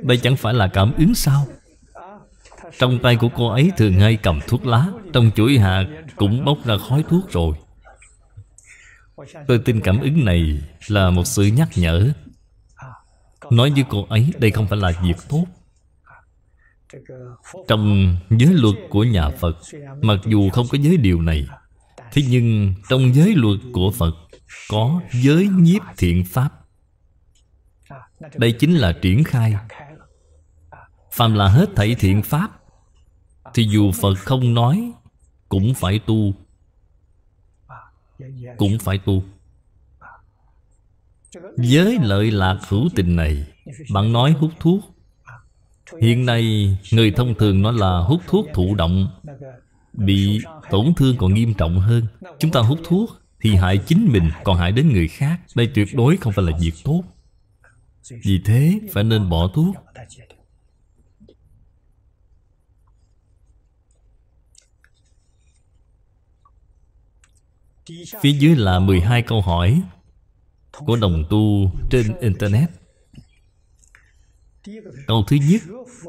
Đây chẳng phải là cảm ứng sao Trong tay của cô ấy thường hay cầm thuốc lá Trong chuỗi hạt cũng bốc ra khói thuốc rồi Tôi tin cảm ứng này là một sự nhắc nhở Nói với cô ấy đây không phải là việc tốt Trong giới luật của nhà Phật Mặc dù không có giới điều này Thế nhưng trong giới luật của Phật Có giới nhiếp thiện pháp đây chính là triển khai Phạm là hết thảy thiện pháp thì dù phật không nói cũng phải tu cũng phải tu với lợi lạc hữu tình này bạn nói hút thuốc hiện nay người thông thường nói là hút thuốc thụ động bị tổn thương còn nghiêm trọng hơn chúng ta hút thuốc thì hại chính mình còn hại đến người khác đây tuyệt đối không phải là việc tốt vì thế phải nên bỏ thuốc Phía dưới là 12 câu hỏi Của đồng tu trên Internet Câu thứ nhất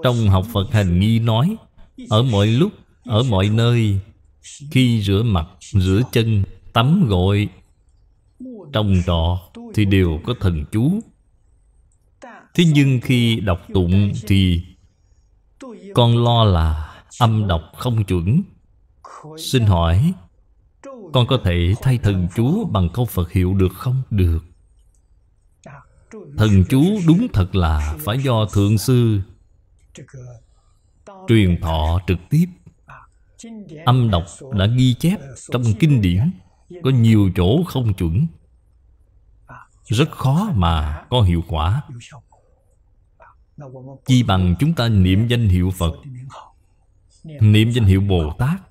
Trong học Phật hành nghi nói Ở mọi lúc, ở mọi nơi Khi rửa mặt, rửa chân, tắm gội Trong trọ thì đều có thần chú Thế nhưng khi đọc tụng thì Con lo là âm đọc không chuẩn Xin hỏi Con có thể thay thần chú bằng câu Phật hiệu được không? Được Thần chú đúng thật là phải do Thượng Sư Truyền thọ trực tiếp Âm đọc đã ghi chép trong kinh điển Có nhiều chỗ không chuẩn Rất khó mà có hiệu quả Chi bằng chúng ta niệm danh hiệu Phật Niệm danh hiệu Bồ Tát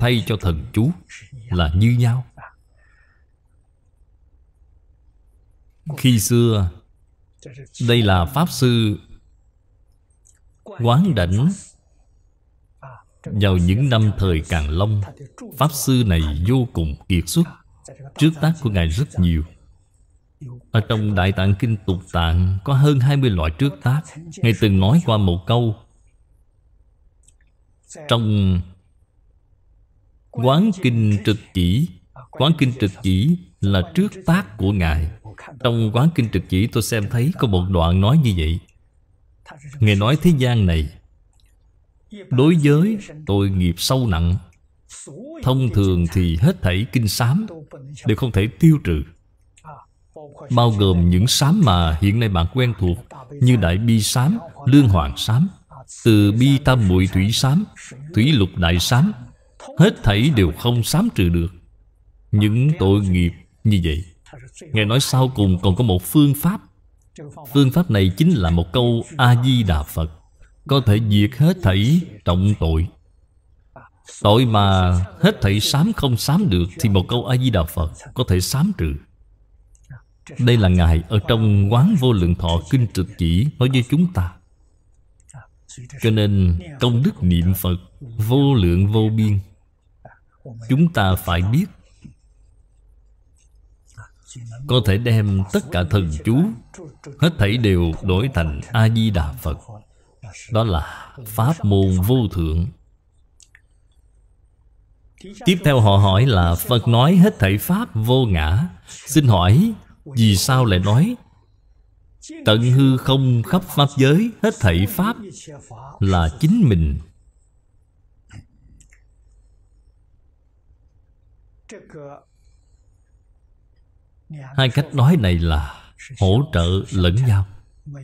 Thay cho thần chú Là như nhau Khi xưa Đây là Pháp Sư Quán đảnh Vào những năm thời Càng Long Pháp Sư này vô cùng kiệt xuất Trước tác của Ngài rất nhiều ở trong Đại Tạng Kinh Tục Tạng Có hơn 20 loại trước tác Ngài từng nói qua một câu Trong Quán Kinh Trực Chỉ Quán Kinh Trực Chỉ là trước tác của Ngài Trong Quán Kinh Trực Chỉ tôi xem thấy có một đoạn nói như vậy Ngài nói thế gian này Đối với tội nghiệp sâu nặng Thông thường thì hết thảy kinh sám Đều không thể tiêu trừ bao gồm những sám mà hiện nay bạn quen thuộc như đại bi sám lương hoàng sám từ bi tam muội thủy sám thủy lục đại sám hết thảy đều không sám trừ được những tội nghiệp như vậy ngài nói sau cùng còn có một phương pháp phương pháp này chính là một câu a di đà phật có thể diệt hết thảy trọng tội tội mà hết thảy sám không sám được thì một câu a di đà phật có thể sám trừ đây là Ngài ở trong quán vô lượng thọ kinh trực chỉ nói với chúng ta Cho nên công đức niệm Phật vô lượng vô biên Chúng ta phải biết Có thể đem tất cả thần chú Hết thảy đều đổi thành A-di-đà Phật Đó là Pháp môn vô thượng Tiếp theo họ hỏi là Phật nói hết thảy Pháp vô ngã Xin hỏi vì sao lại nói Tận hư không khắp pháp giới Hết thảy pháp Là chính mình Hai cách nói này là Hỗ trợ lẫn nhau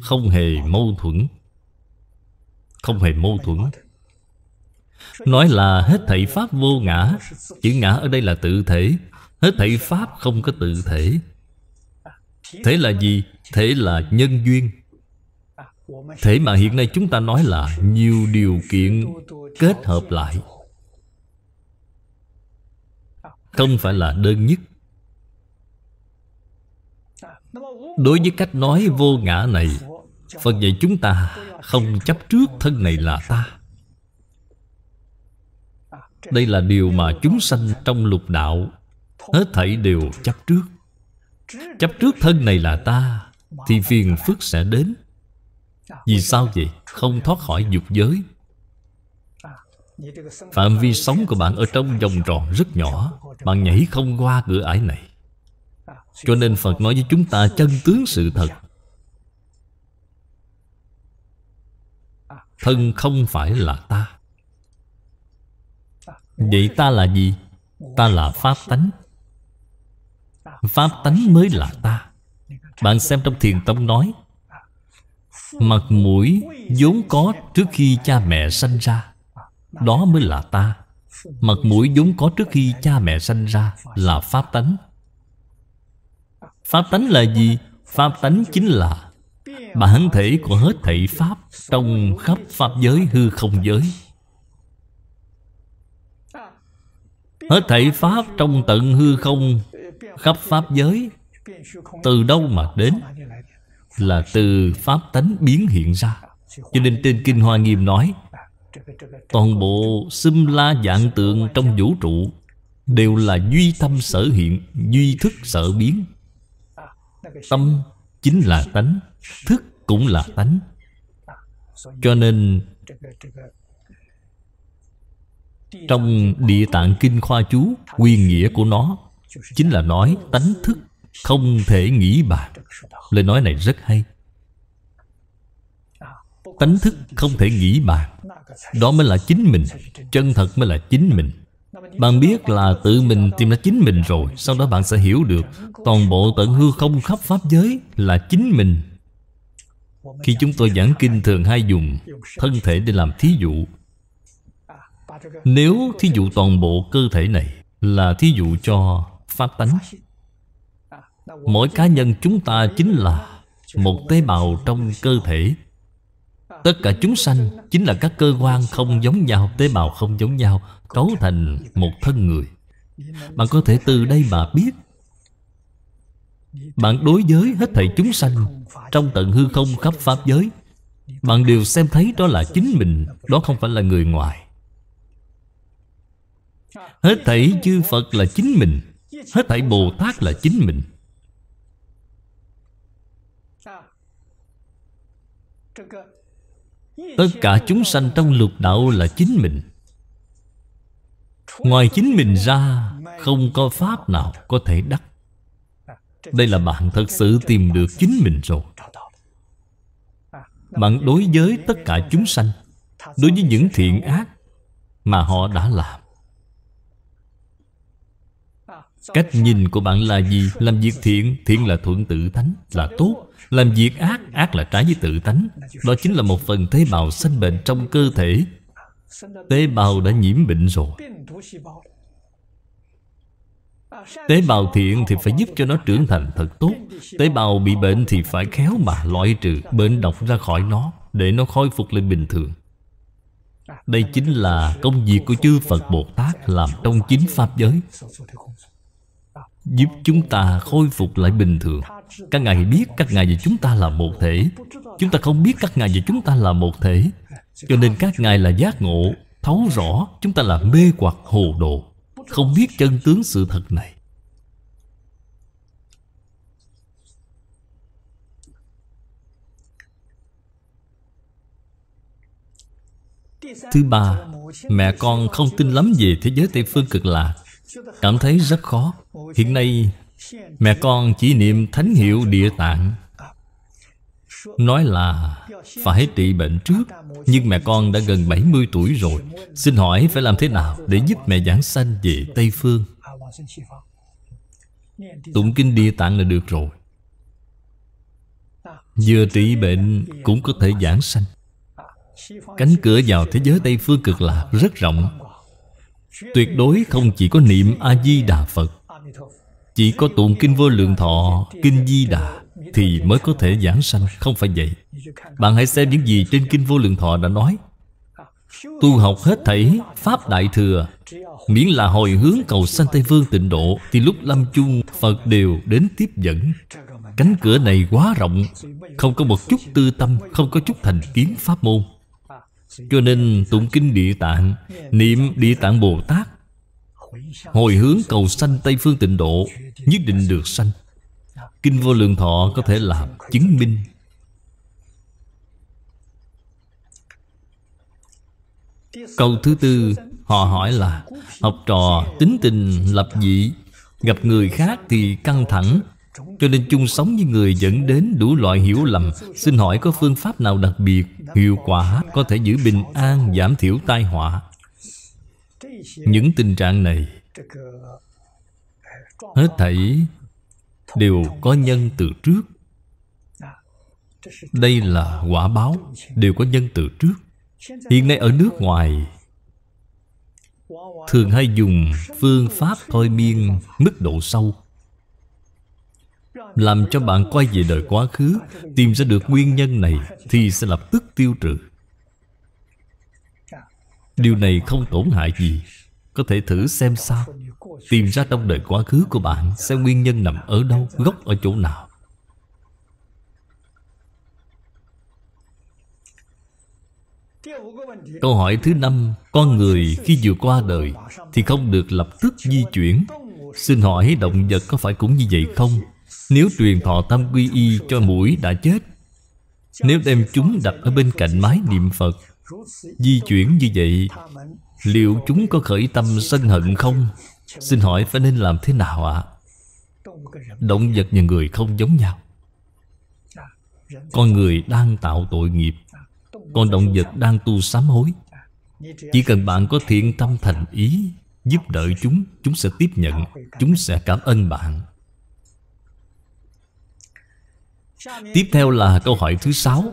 Không hề mâu thuẫn Không hề mâu thuẫn Nói là hết thảy pháp vô ngã Chữ ngã ở đây là tự thể Hết thảy pháp không có tự thể Thế là gì? Thế là nhân duyên Thế mà hiện nay chúng ta nói là Nhiều điều kiện kết hợp lại Không phải là đơn nhất Đối với cách nói vô ngã này Phật dạy chúng ta không chấp trước thân này là ta Đây là điều mà chúng sanh trong lục đạo Hết thảy đều chấp trước Chấp trước thân này là ta Thì phiền phức sẽ đến Vì sao vậy? Không thoát khỏi dục giới Phạm vi sống của bạn ở trong vòng tròn rất nhỏ Bạn nhảy không qua cửa ải này Cho nên Phật nói với chúng ta chân tướng sự thật Thân không phải là ta Vậy ta là gì? Ta là Pháp tánh Pháp tánh mới là ta Bạn xem trong thiền tông nói Mặt mũi vốn có trước khi cha mẹ sanh ra Đó mới là ta Mặt mũi vốn có trước khi cha mẹ sanh ra Là Pháp tánh Pháp tánh là gì? Pháp tánh chính là Bản thể của hết thảy Pháp Trong khắp Pháp giới hư không giới Hết thảy Pháp trong tận hư không khắp Pháp giới Từ đâu mà đến Là từ Pháp tánh biến hiện ra Cho nên trên Kinh Hoa Nghiêm nói Toàn bộ xâm la dạng tượng trong vũ trụ Đều là duy tâm sở hiện Duy thức sở biến Tâm chính là tánh Thức cũng là tánh Cho nên Trong Địa Tạng Kinh Khoa Chú Nguyên nghĩa của nó chính là nói tánh thức không thể nghĩ bàn lời nói này rất hay tánh thức không thể nghĩ bàn đó mới là chính mình chân thật mới là chính mình bạn biết là tự mình tìm ra chính mình rồi Sau đó bạn sẽ hiểu được Toàn bộ tận hư không khắp Pháp giới là chính mình Khi chúng tôi giảng kinh thường hay dùng Thân thể để làm thí dụ Nếu thí dụ toàn bộ cơ thể này Là thí dụ cho pháp tánh Mỗi cá nhân chúng ta chính là Một tế bào trong cơ thể Tất cả chúng sanh Chính là các cơ quan không giống nhau Tế bào không giống nhau Cấu thành một thân người Bạn có thể từ đây mà biết Bạn đối với hết thảy chúng sanh Trong tận hư không khắp pháp giới Bạn đều xem thấy đó là chính mình Đó không phải là người ngoài Hết thảy chư Phật là chính mình Hết thảy Bồ Tát là chính mình Tất cả chúng sanh trong lục đạo là chính mình Ngoài chính mình ra Không có pháp nào có thể đắc Đây là bạn thật sự tìm được chính mình rồi Bạn đối với tất cả chúng sanh Đối với những thiện ác Mà họ đã làm Cách nhìn của bạn là gì? Làm việc thiện Thiện là thuận tự tánh, là tốt Làm việc ác, ác là trái với tự tánh Đó chính là một phần tế bào sanh bệnh trong cơ thể Tế bào đã nhiễm bệnh rồi Tế bào thiện thì phải giúp cho nó trưởng thành thật tốt Tế bào bị bệnh thì phải khéo mà loại trừ bệnh độc ra khỏi nó Để nó khôi phục lên bình thường Đây chính là công việc của chư Phật Bồ Tát Làm trong chính Pháp giới Giúp chúng ta khôi phục lại bình thường Các ngài biết các ngài và chúng ta là một thể Chúng ta không biết các ngài và chúng ta là một thể Cho nên các ngài là giác ngộ Thấu rõ chúng ta là mê hoặc hồ đồ Không biết chân tướng sự thật này Thứ ba Mẹ con không tin lắm về thế giới Tây Phương cực lạc Cảm thấy rất khó Hiện nay mẹ con chỉ niệm thánh hiệu địa tạng Nói là phải trị bệnh trước Nhưng mẹ con đã gần 70 tuổi rồi Xin hỏi phải làm thế nào để giúp mẹ giảng sanh về Tây Phương Tụng kinh địa tạng là được rồi Vừa trị bệnh cũng có thể giảng sanh Cánh cửa vào thế giới Tây Phương cực lạc rất rộng tuyệt đối không chỉ có niệm a di đà phật chỉ có tụng kinh vô lượng thọ kinh di đà thì mới có thể giảng sanh không phải vậy bạn hãy xem những gì trên kinh vô lượng thọ đã nói tu học hết thảy pháp đại thừa miễn là hồi hướng cầu sanh tây phương tịnh độ thì lúc lâm chung phật đều đến tiếp dẫn cánh cửa này quá rộng không có một chút tư tâm không có chút thành kiến pháp môn cho nên tụng kinh địa tạng Niệm địa tạng Bồ Tát Hồi hướng cầu sanh Tây Phương tịnh độ Nhất định được sanh Kinh vô lượng thọ có thể làm chứng minh Câu thứ tư Họ hỏi là Học trò tính tình lập dị Gặp người khác thì căng thẳng cho nên chung sống với người dẫn đến đủ loại hiểu lầm Xin hỏi có phương pháp nào đặc biệt Hiệu quả có thể giữ bình an Giảm thiểu tai họa Những tình trạng này Hết thảy Đều có nhân từ trước Đây là quả báo Đều có nhân từ trước Hiện nay ở nước ngoài Thường hay dùng phương pháp thôi miên mức độ sâu làm cho bạn quay về đời quá khứ tìm ra được nguyên nhân này thì sẽ lập tức tiêu trừ điều này không tổn hại gì có thể thử xem sao tìm ra trong đời quá khứ của bạn xem nguyên nhân nằm ở đâu gốc ở chỗ nào câu hỏi thứ năm con người khi vừa qua đời thì không được lập tức di chuyển xin hỏi động vật có phải cũng như vậy không nếu truyền thọ tâm quy y cho mũi đã chết Nếu đem chúng đặt ở bên cạnh mái niệm Phật Di chuyển như vậy Liệu chúng có khởi tâm sân hận không? Xin hỏi phải nên làm thế nào ạ? Động vật và người không giống nhau Con người đang tạo tội nghiệp Con động vật đang tu sám hối Chỉ cần bạn có thiện tâm thành ý Giúp đỡ chúng Chúng sẽ tiếp nhận Chúng sẽ cảm ơn bạn Tiếp theo là câu hỏi thứ sáu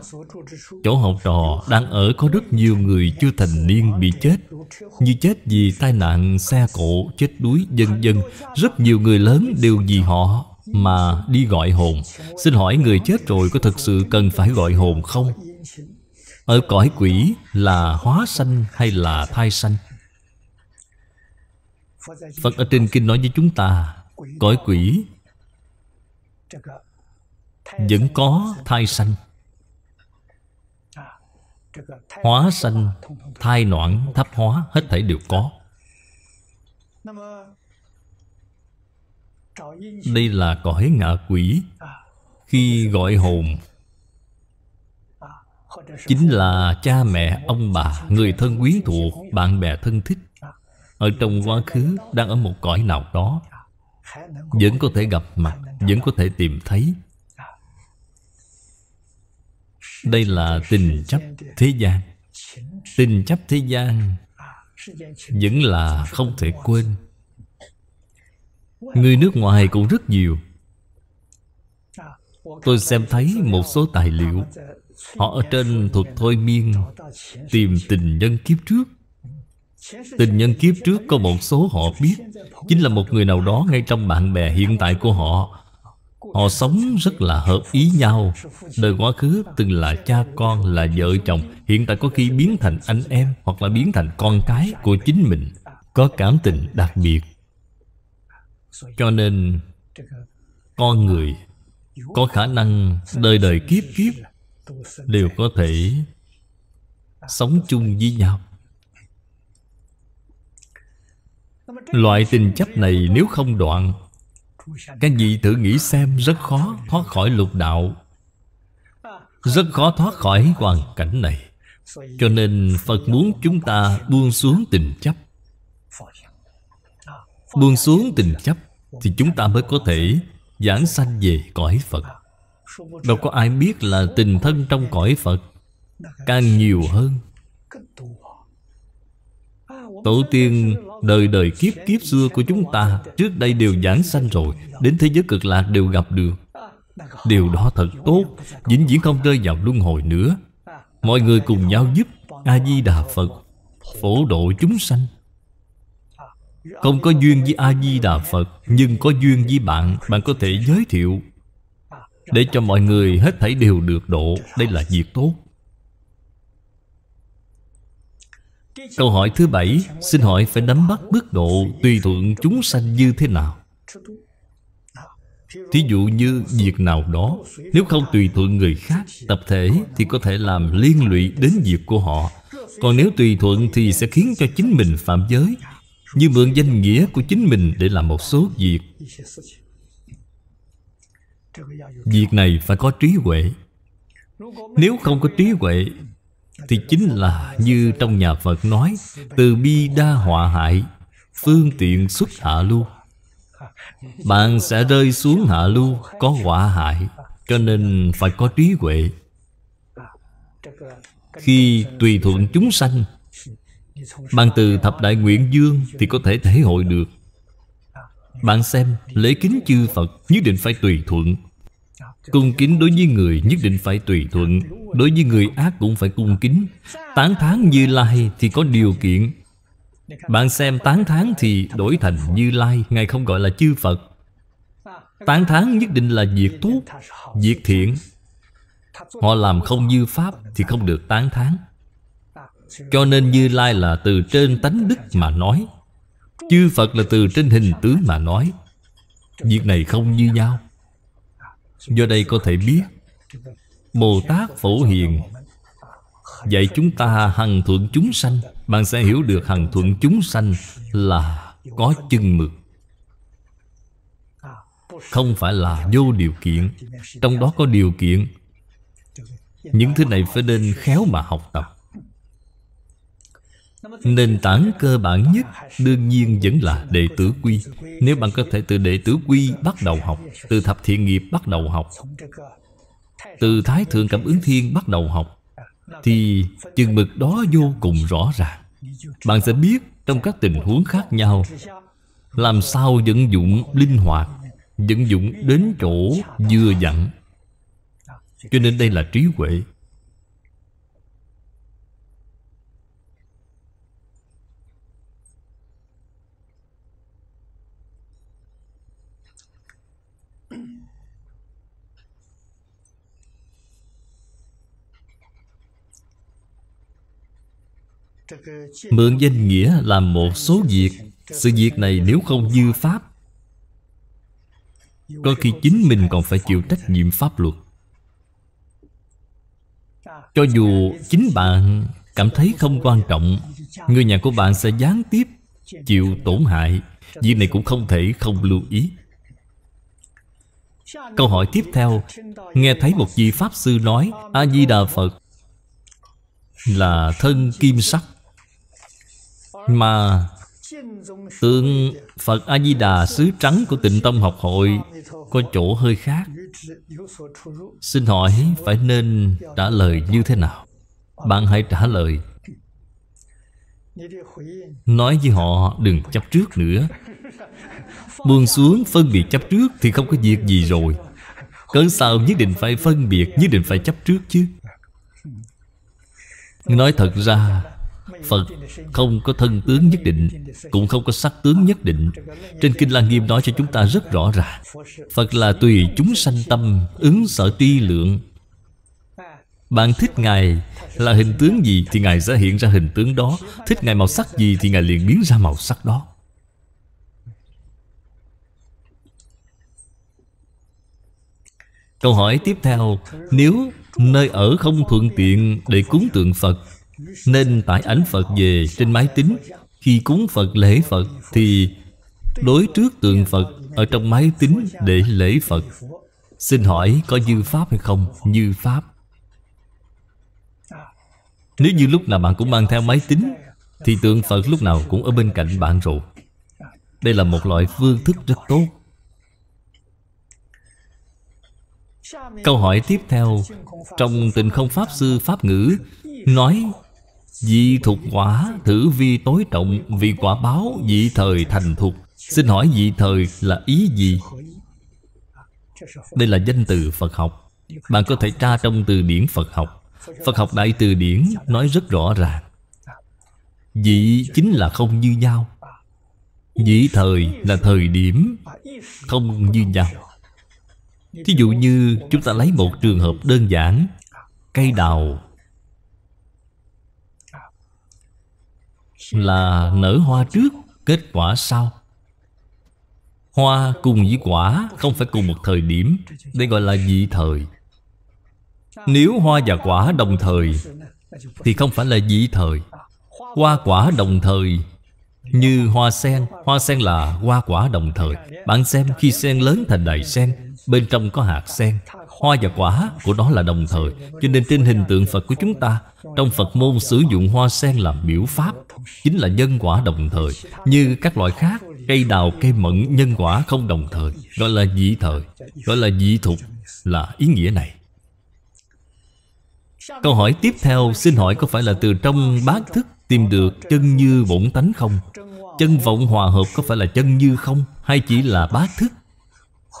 Chỗ học trò đang ở có rất nhiều người chưa thành niên bị chết Như chết vì tai nạn xe cộ, chết đuối, dân dân Rất nhiều người lớn đều vì họ mà đi gọi hồn Xin hỏi người chết rồi có thực sự cần phải gọi hồn không? Ở cõi quỷ là hóa sanh hay là thai sanh? Phật ở trên kinh nói với chúng ta Cõi quỷ vẫn có thai sanh hóa sanh thai noãn thấp hóa hết thể đều có đây là cõi ngạ quỷ khi gọi hồn chính là cha mẹ ông bà người thân quyến thuộc bạn bè thân thích ở trong quá khứ đang ở một cõi nào đó vẫn có thể gặp mặt vẫn có thể tìm thấy đây là tình chấp thế gian Tình chấp thế gian Vẫn là không thể quên Người nước ngoài cũng rất nhiều Tôi xem thấy một số tài liệu Họ ở trên thuật thôi miên Tìm tình nhân kiếp trước Tình nhân kiếp trước có một số họ biết Chính là một người nào đó ngay trong bạn bè hiện tại của họ Họ sống rất là hợp ý nhau Đời quá khứ từng là cha con, là vợ chồng Hiện tại có khi biến thành anh em Hoặc là biến thành con cái của chính mình Có cảm tình đặc biệt Cho nên Con người Có khả năng đời đời kiếp kiếp Đều có thể Sống chung với nhau Loại tình chấp này nếu không đoạn các vị tự nghĩ xem rất khó thoát khỏi lục đạo Rất khó thoát khỏi hoàn cảnh này Cho nên Phật muốn chúng ta buông xuống tình chấp Buông xuống tình chấp Thì chúng ta mới có thể giảng sanh về cõi Phật Đâu có ai biết là tình thân trong cõi Phật Càng nhiều hơn Tổ tiên đời đời kiếp kiếp xưa của chúng ta Trước đây đều giảng sanh rồi Đến thế giới cực lạc đều gặp được Điều đó thật tốt Vĩnh viễn không rơi vào luân hồi nữa Mọi người cùng nhau giúp A-di-đà Phật Phổ độ chúng sanh Không có duyên với A-di-đà Phật Nhưng có duyên với bạn Bạn có thể giới thiệu Để cho mọi người hết thảy đều được độ Đây là việc tốt Câu hỏi thứ bảy Xin hỏi phải nắm bắt mức độ tùy thuận chúng sanh như thế nào Thí dụ như việc nào đó Nếu không tùy thuận người khác Tập thể thì có thể làm liên lụy đến việc của họ Còn nếu tùy thuận thì sẽ khiến cho chính mình phạm giới Như mượn danh nghĩa của chính mình để làm một số việc Việc này phải có trí huệ Nếu không có trí huệ thì chính là như trong nhà Phật nói Từ bi đa họa hại Phương tiện xuất hạ lưu Bạn sẽ rơi xuống hạ lưu Có họa hại Cho nên phải có trí huệ Khi tùy thuận chúng sanh Bạn từ thập đại nguyện dương Thì có thể thể hội được Bạn xem lễ kính chư Phật Nhất định phải tùy thuận Cung kính đối với người nhất định phải tùy thuận Đối với người ác cũng phải cung kính Tán thán như lai thì có điều kiện Bạn xem tán thán thì đổi thành như lai Ngài không gọi là chư Phật Tán thán nhất định là việc tốt Việc thiện Họ làm không như Pháp Thì không được tán thán Cho nên Như Lai là từ trên tánh đức mà nói Chư Phật là từ trên hình tướng mà nói Việc này không như nhau do đây có thể biết bồ tát phổ hiền dạy chúng ta hằng thuận chúng sanh bạn sẽ hiểu được hằng thuận chúng sanh là có chân mực không phải là vô điều kiện trong đó có điều kiện những thứ này phải nên khéo mà học tập Nền tảng cơ bản nhất đương nhiên vẫn là đệ tử quy Nếu bạn có thể từ đệ tử quy bắt đầu học Từ thập thiện nghiệp bắt đầu học Từ thái thượng cảm ứng thiên bắt đầu học Thì chừng mực đó vô cùng rõ ràng Bạn sẽ biết trong các tình huống khác nhau Làm sao vận dụng linh hoạt Vận dụng đến chỗ vừa dặn Cho nên đây là trí huệ Mượn danh nghĩa làm một số việc Sự việc này nếu không dư pháp có khi chính mình còn phải chịu trách nhiệm pháp luật Cho dù chính bạn cảm thấy không quan trọng Người nhà của bạn sẽ gián tiếp chịu tổn hại Việc này cũng không thể không lưu ý Câu hỏi tiếp theo Nghe thấy một vị Pháp Sư nói A-di-đà Phật Là thân kim sắc mà Tượng Phật A-di-đà xứ trắng của tịnh tông học hội Có chỗ hơi khác Xin hỏi phải nên trả lời như thế nào Bạn hãy trả lời Nói với họ đừng chấp trước nữa Buông xuống phân biệt chấp trước Thì không có việc gì rồi Cớ sao nhất định phải phân biệt Nhất định phải chấp trước chứ Nói thật ra Phật không có thân tướng nhất định Cũng không có sắc tướng nhất định Trên Kinh Lăng Nghiêm nói cho chúng ta rất rõ ràng Phật là tùy chúng sanh tâm Ứng sở ti lượng Bạn thích Ngài là hình tướng gì Thì Ngài sẽ hiện ra hình tướng đó Thích Ngài màu sắc gì Thì Ngài liền biến ra màu sắc đó Câu hỏi tiếp theo Nếu nơi ở không thuận tiện để cúng tượng Phật nên tải ảnh Phật về trên máy tính Khi cúng Phật lễ Phật Thì đối trước tượng Phật Ở trong máy tính để lễ Phật Xin hỏi có như Pháp hay không? Như Pháp Nếu như lúc nào bạn cũng mang theo máy tính Thì tượng Phật lúc nào cũng ở bên cạnh bạn rồi Đây là một loại phương thức rất tốt Câu hỏi tiếp theo Trong tình không Pháp Sư Pháp Ngữ Nói vì thuộc quả thử vi tối trọng vì quả báo vị thời thành thuộc Xin hỏi vị thời là ý gì? Đây là danh từ Phật học Bạn có thể tra trong từ điển Phật học Phật học Đại Từ Điển nói rất rõ ràng Vị chính là không như nhau Vị thời là thời điểm Không như nhau Thí dụ như chúng ta lấy một trường hợp đơn giản Cây đào là nở hoa trước kết quả sau hoa cùng với quả không phải cùng một thời điểm đây gọi là dị thời nếu hoa và quả đồng thời thì không phải là dị thời hoa quả đồng thời như hoa sen hoa sen là hoa quả đồng thời bạn xem khi sen lớn thành đài sen bên trong có hạt sen hoa và quả của đó là đồng thời cho nên trên hình tượng phật của chúng ta trong phật môn sử dụng hoa sen làm biểu pháp Chính là nhân quả đồng thời Như các loại khác Cây đào, cây mận, nhân quả không đồng thời Gọi là dị thời Gọi là dị thục Là ý nghĩa này Câu hỏi tiếp theo xin hỏi có phải là từ trong bát thức tìm được chân như bổn tánh không? Chân vọng hòa hợp có phải là chân như không? Hay chỉ là bát thức?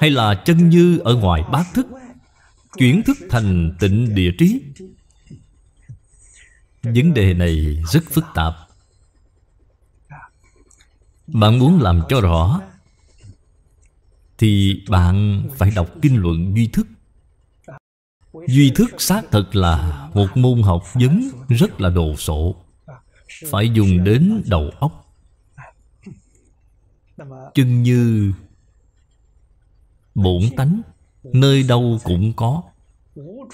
Hay là chân như ở ngoài bát thức? Chuyển thức thành tịnh địa trí? Vấn đề này rất phức tạp bạn muốn làm cho rõ Thì bạn phải đọc kinh luận duy thức Duy thức xác thật là Một môn học vấn rất là đồ sộ Phải dùng đến đầu óc chân như Bổn tánh Nơi đâu cũng có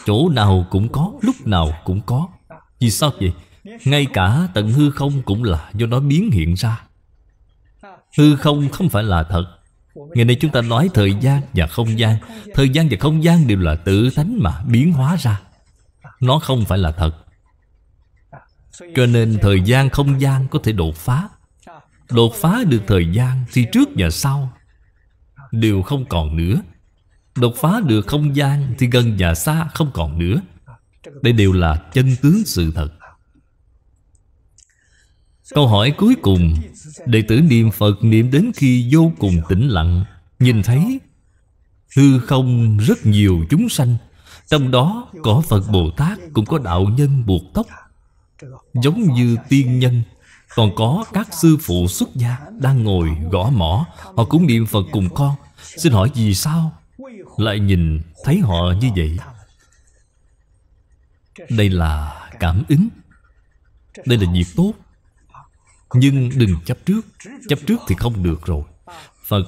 Chỗ nào cũng có Lúc nào cũng có Vì sao vậy? Ngay cả tận hư không cũng là do nó biến hiện ra Hư không không phải là thật Ngày nay chúng ta nói thời gian và không gian Thời gian và không gian đều là tự tánh mà biến hóa ra Nó không phải là thật Cho nên thời gian không gian có thể đột phá Đột phá được thời gian thì trước và sau Đều không còn nữa Đột phá được không gian thì gần và xa không còn nữa Đây đều là chân tướng sự thật Câu hỏi cuối cùng Đệ tử niệm Phật niệm đến khi vô cùng tĩnh lặng Nhìn thấy hư không rất nhiều chúng sanh Trong đó có Phật Bồ Tát cũng có đạo nhân buộc tóc Giống như tiên nhân Còn có các sư phụ xuất gia đang ngồi gõ mỏ Họ cũng niệm Phật cùng con Xin hỏi vì sao lại nhìn thấy họ như vậy Đây là cảm ứng Đây là việc tốt nhưng đừng chấp trước chấp trước thì không được rồi phật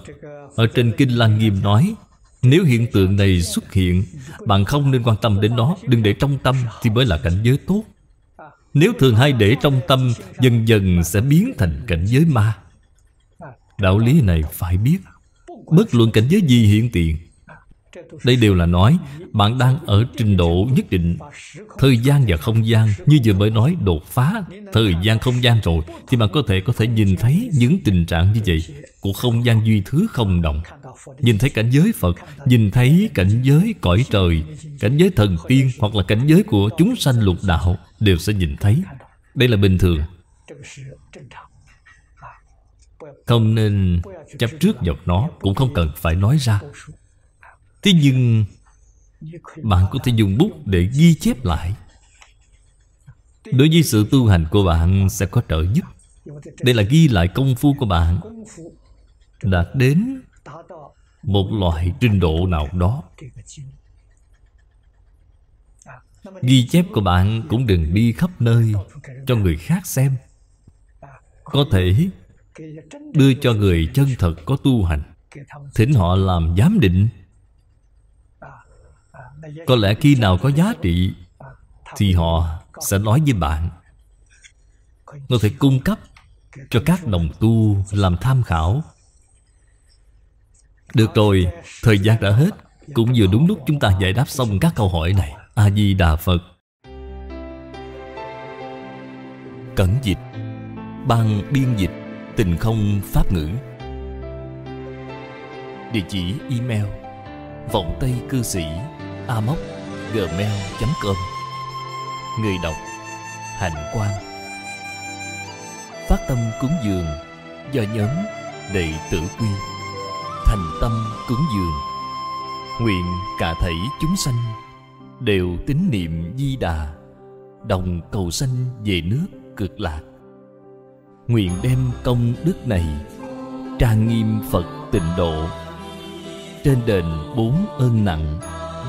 ở trên kinh Lan nghiêm nói nếu hiện tượng này xuất hiện bạn không nên quan tâm đến nó đừng để trong tâm thì mới là cảnh giới tốt nếu thường hay để trong tâm Dần dần sẽ biến thành cảnh giới ma Đạo lý này phải biết Bất luận cảnh giới gì hiện tiền đây đều là nói bạn đang ở trình độ nhất định thời gian và không gian như vừa mới nói đột phá thời gian không gian rồi thì bạn có thể có thể nhìn thấy những tình trạng như vậy của không gian duy thứ không động nhìn thấy cảnh giới phật nhìn thấy cảnh giới cõi trời cảnh giới thần tiên hoặc là cảnh giới của chúng sanh lục đạo đều sẽ nhìn thấy đây là bình thường không nên chấp trước dọc nó cũng không cần phải nói ra Thế nhưng Bạn có thể dùng bút để ghi chép lại Đối với sự tu hành của bạn sẽ có trợ giúp Đây là ghi lại công phu của bạn Đạt đến một loại trình độ nào đó Ghi chép của bạn cũng đừng đi khắp nơi Cho người khác xem Có thể đưa cho người chân thật có tu hành Thỉnh họ làm giám định có lẽ khi nào có giá trị Thì họ sẽ nói với bạn Nó thể cung cấp cho các đồng tu làm tham khảo Được rồi, thời gian đã hết Cũng vừa đúng lúc chúng ta giải đáp xong các câu hỏi này A-di-đà Phật Cẩn dịch Ban biên dịch Tình không pháp ngữ Địa chỉ email Vọng Tây cư sĩ amoc.gmail.com Người đọc Hạnh Quang Phát tâm cúng dường do nhóm đệ tử quy Thành tâm cúng dường Nguyện cả thảy chúng sanh đều tín niệm di đà đồng cầu sanh về nước cực lạc nguyện đem công đức này trang nghiêm phật tịnh độ trên đền bốn ơn nặng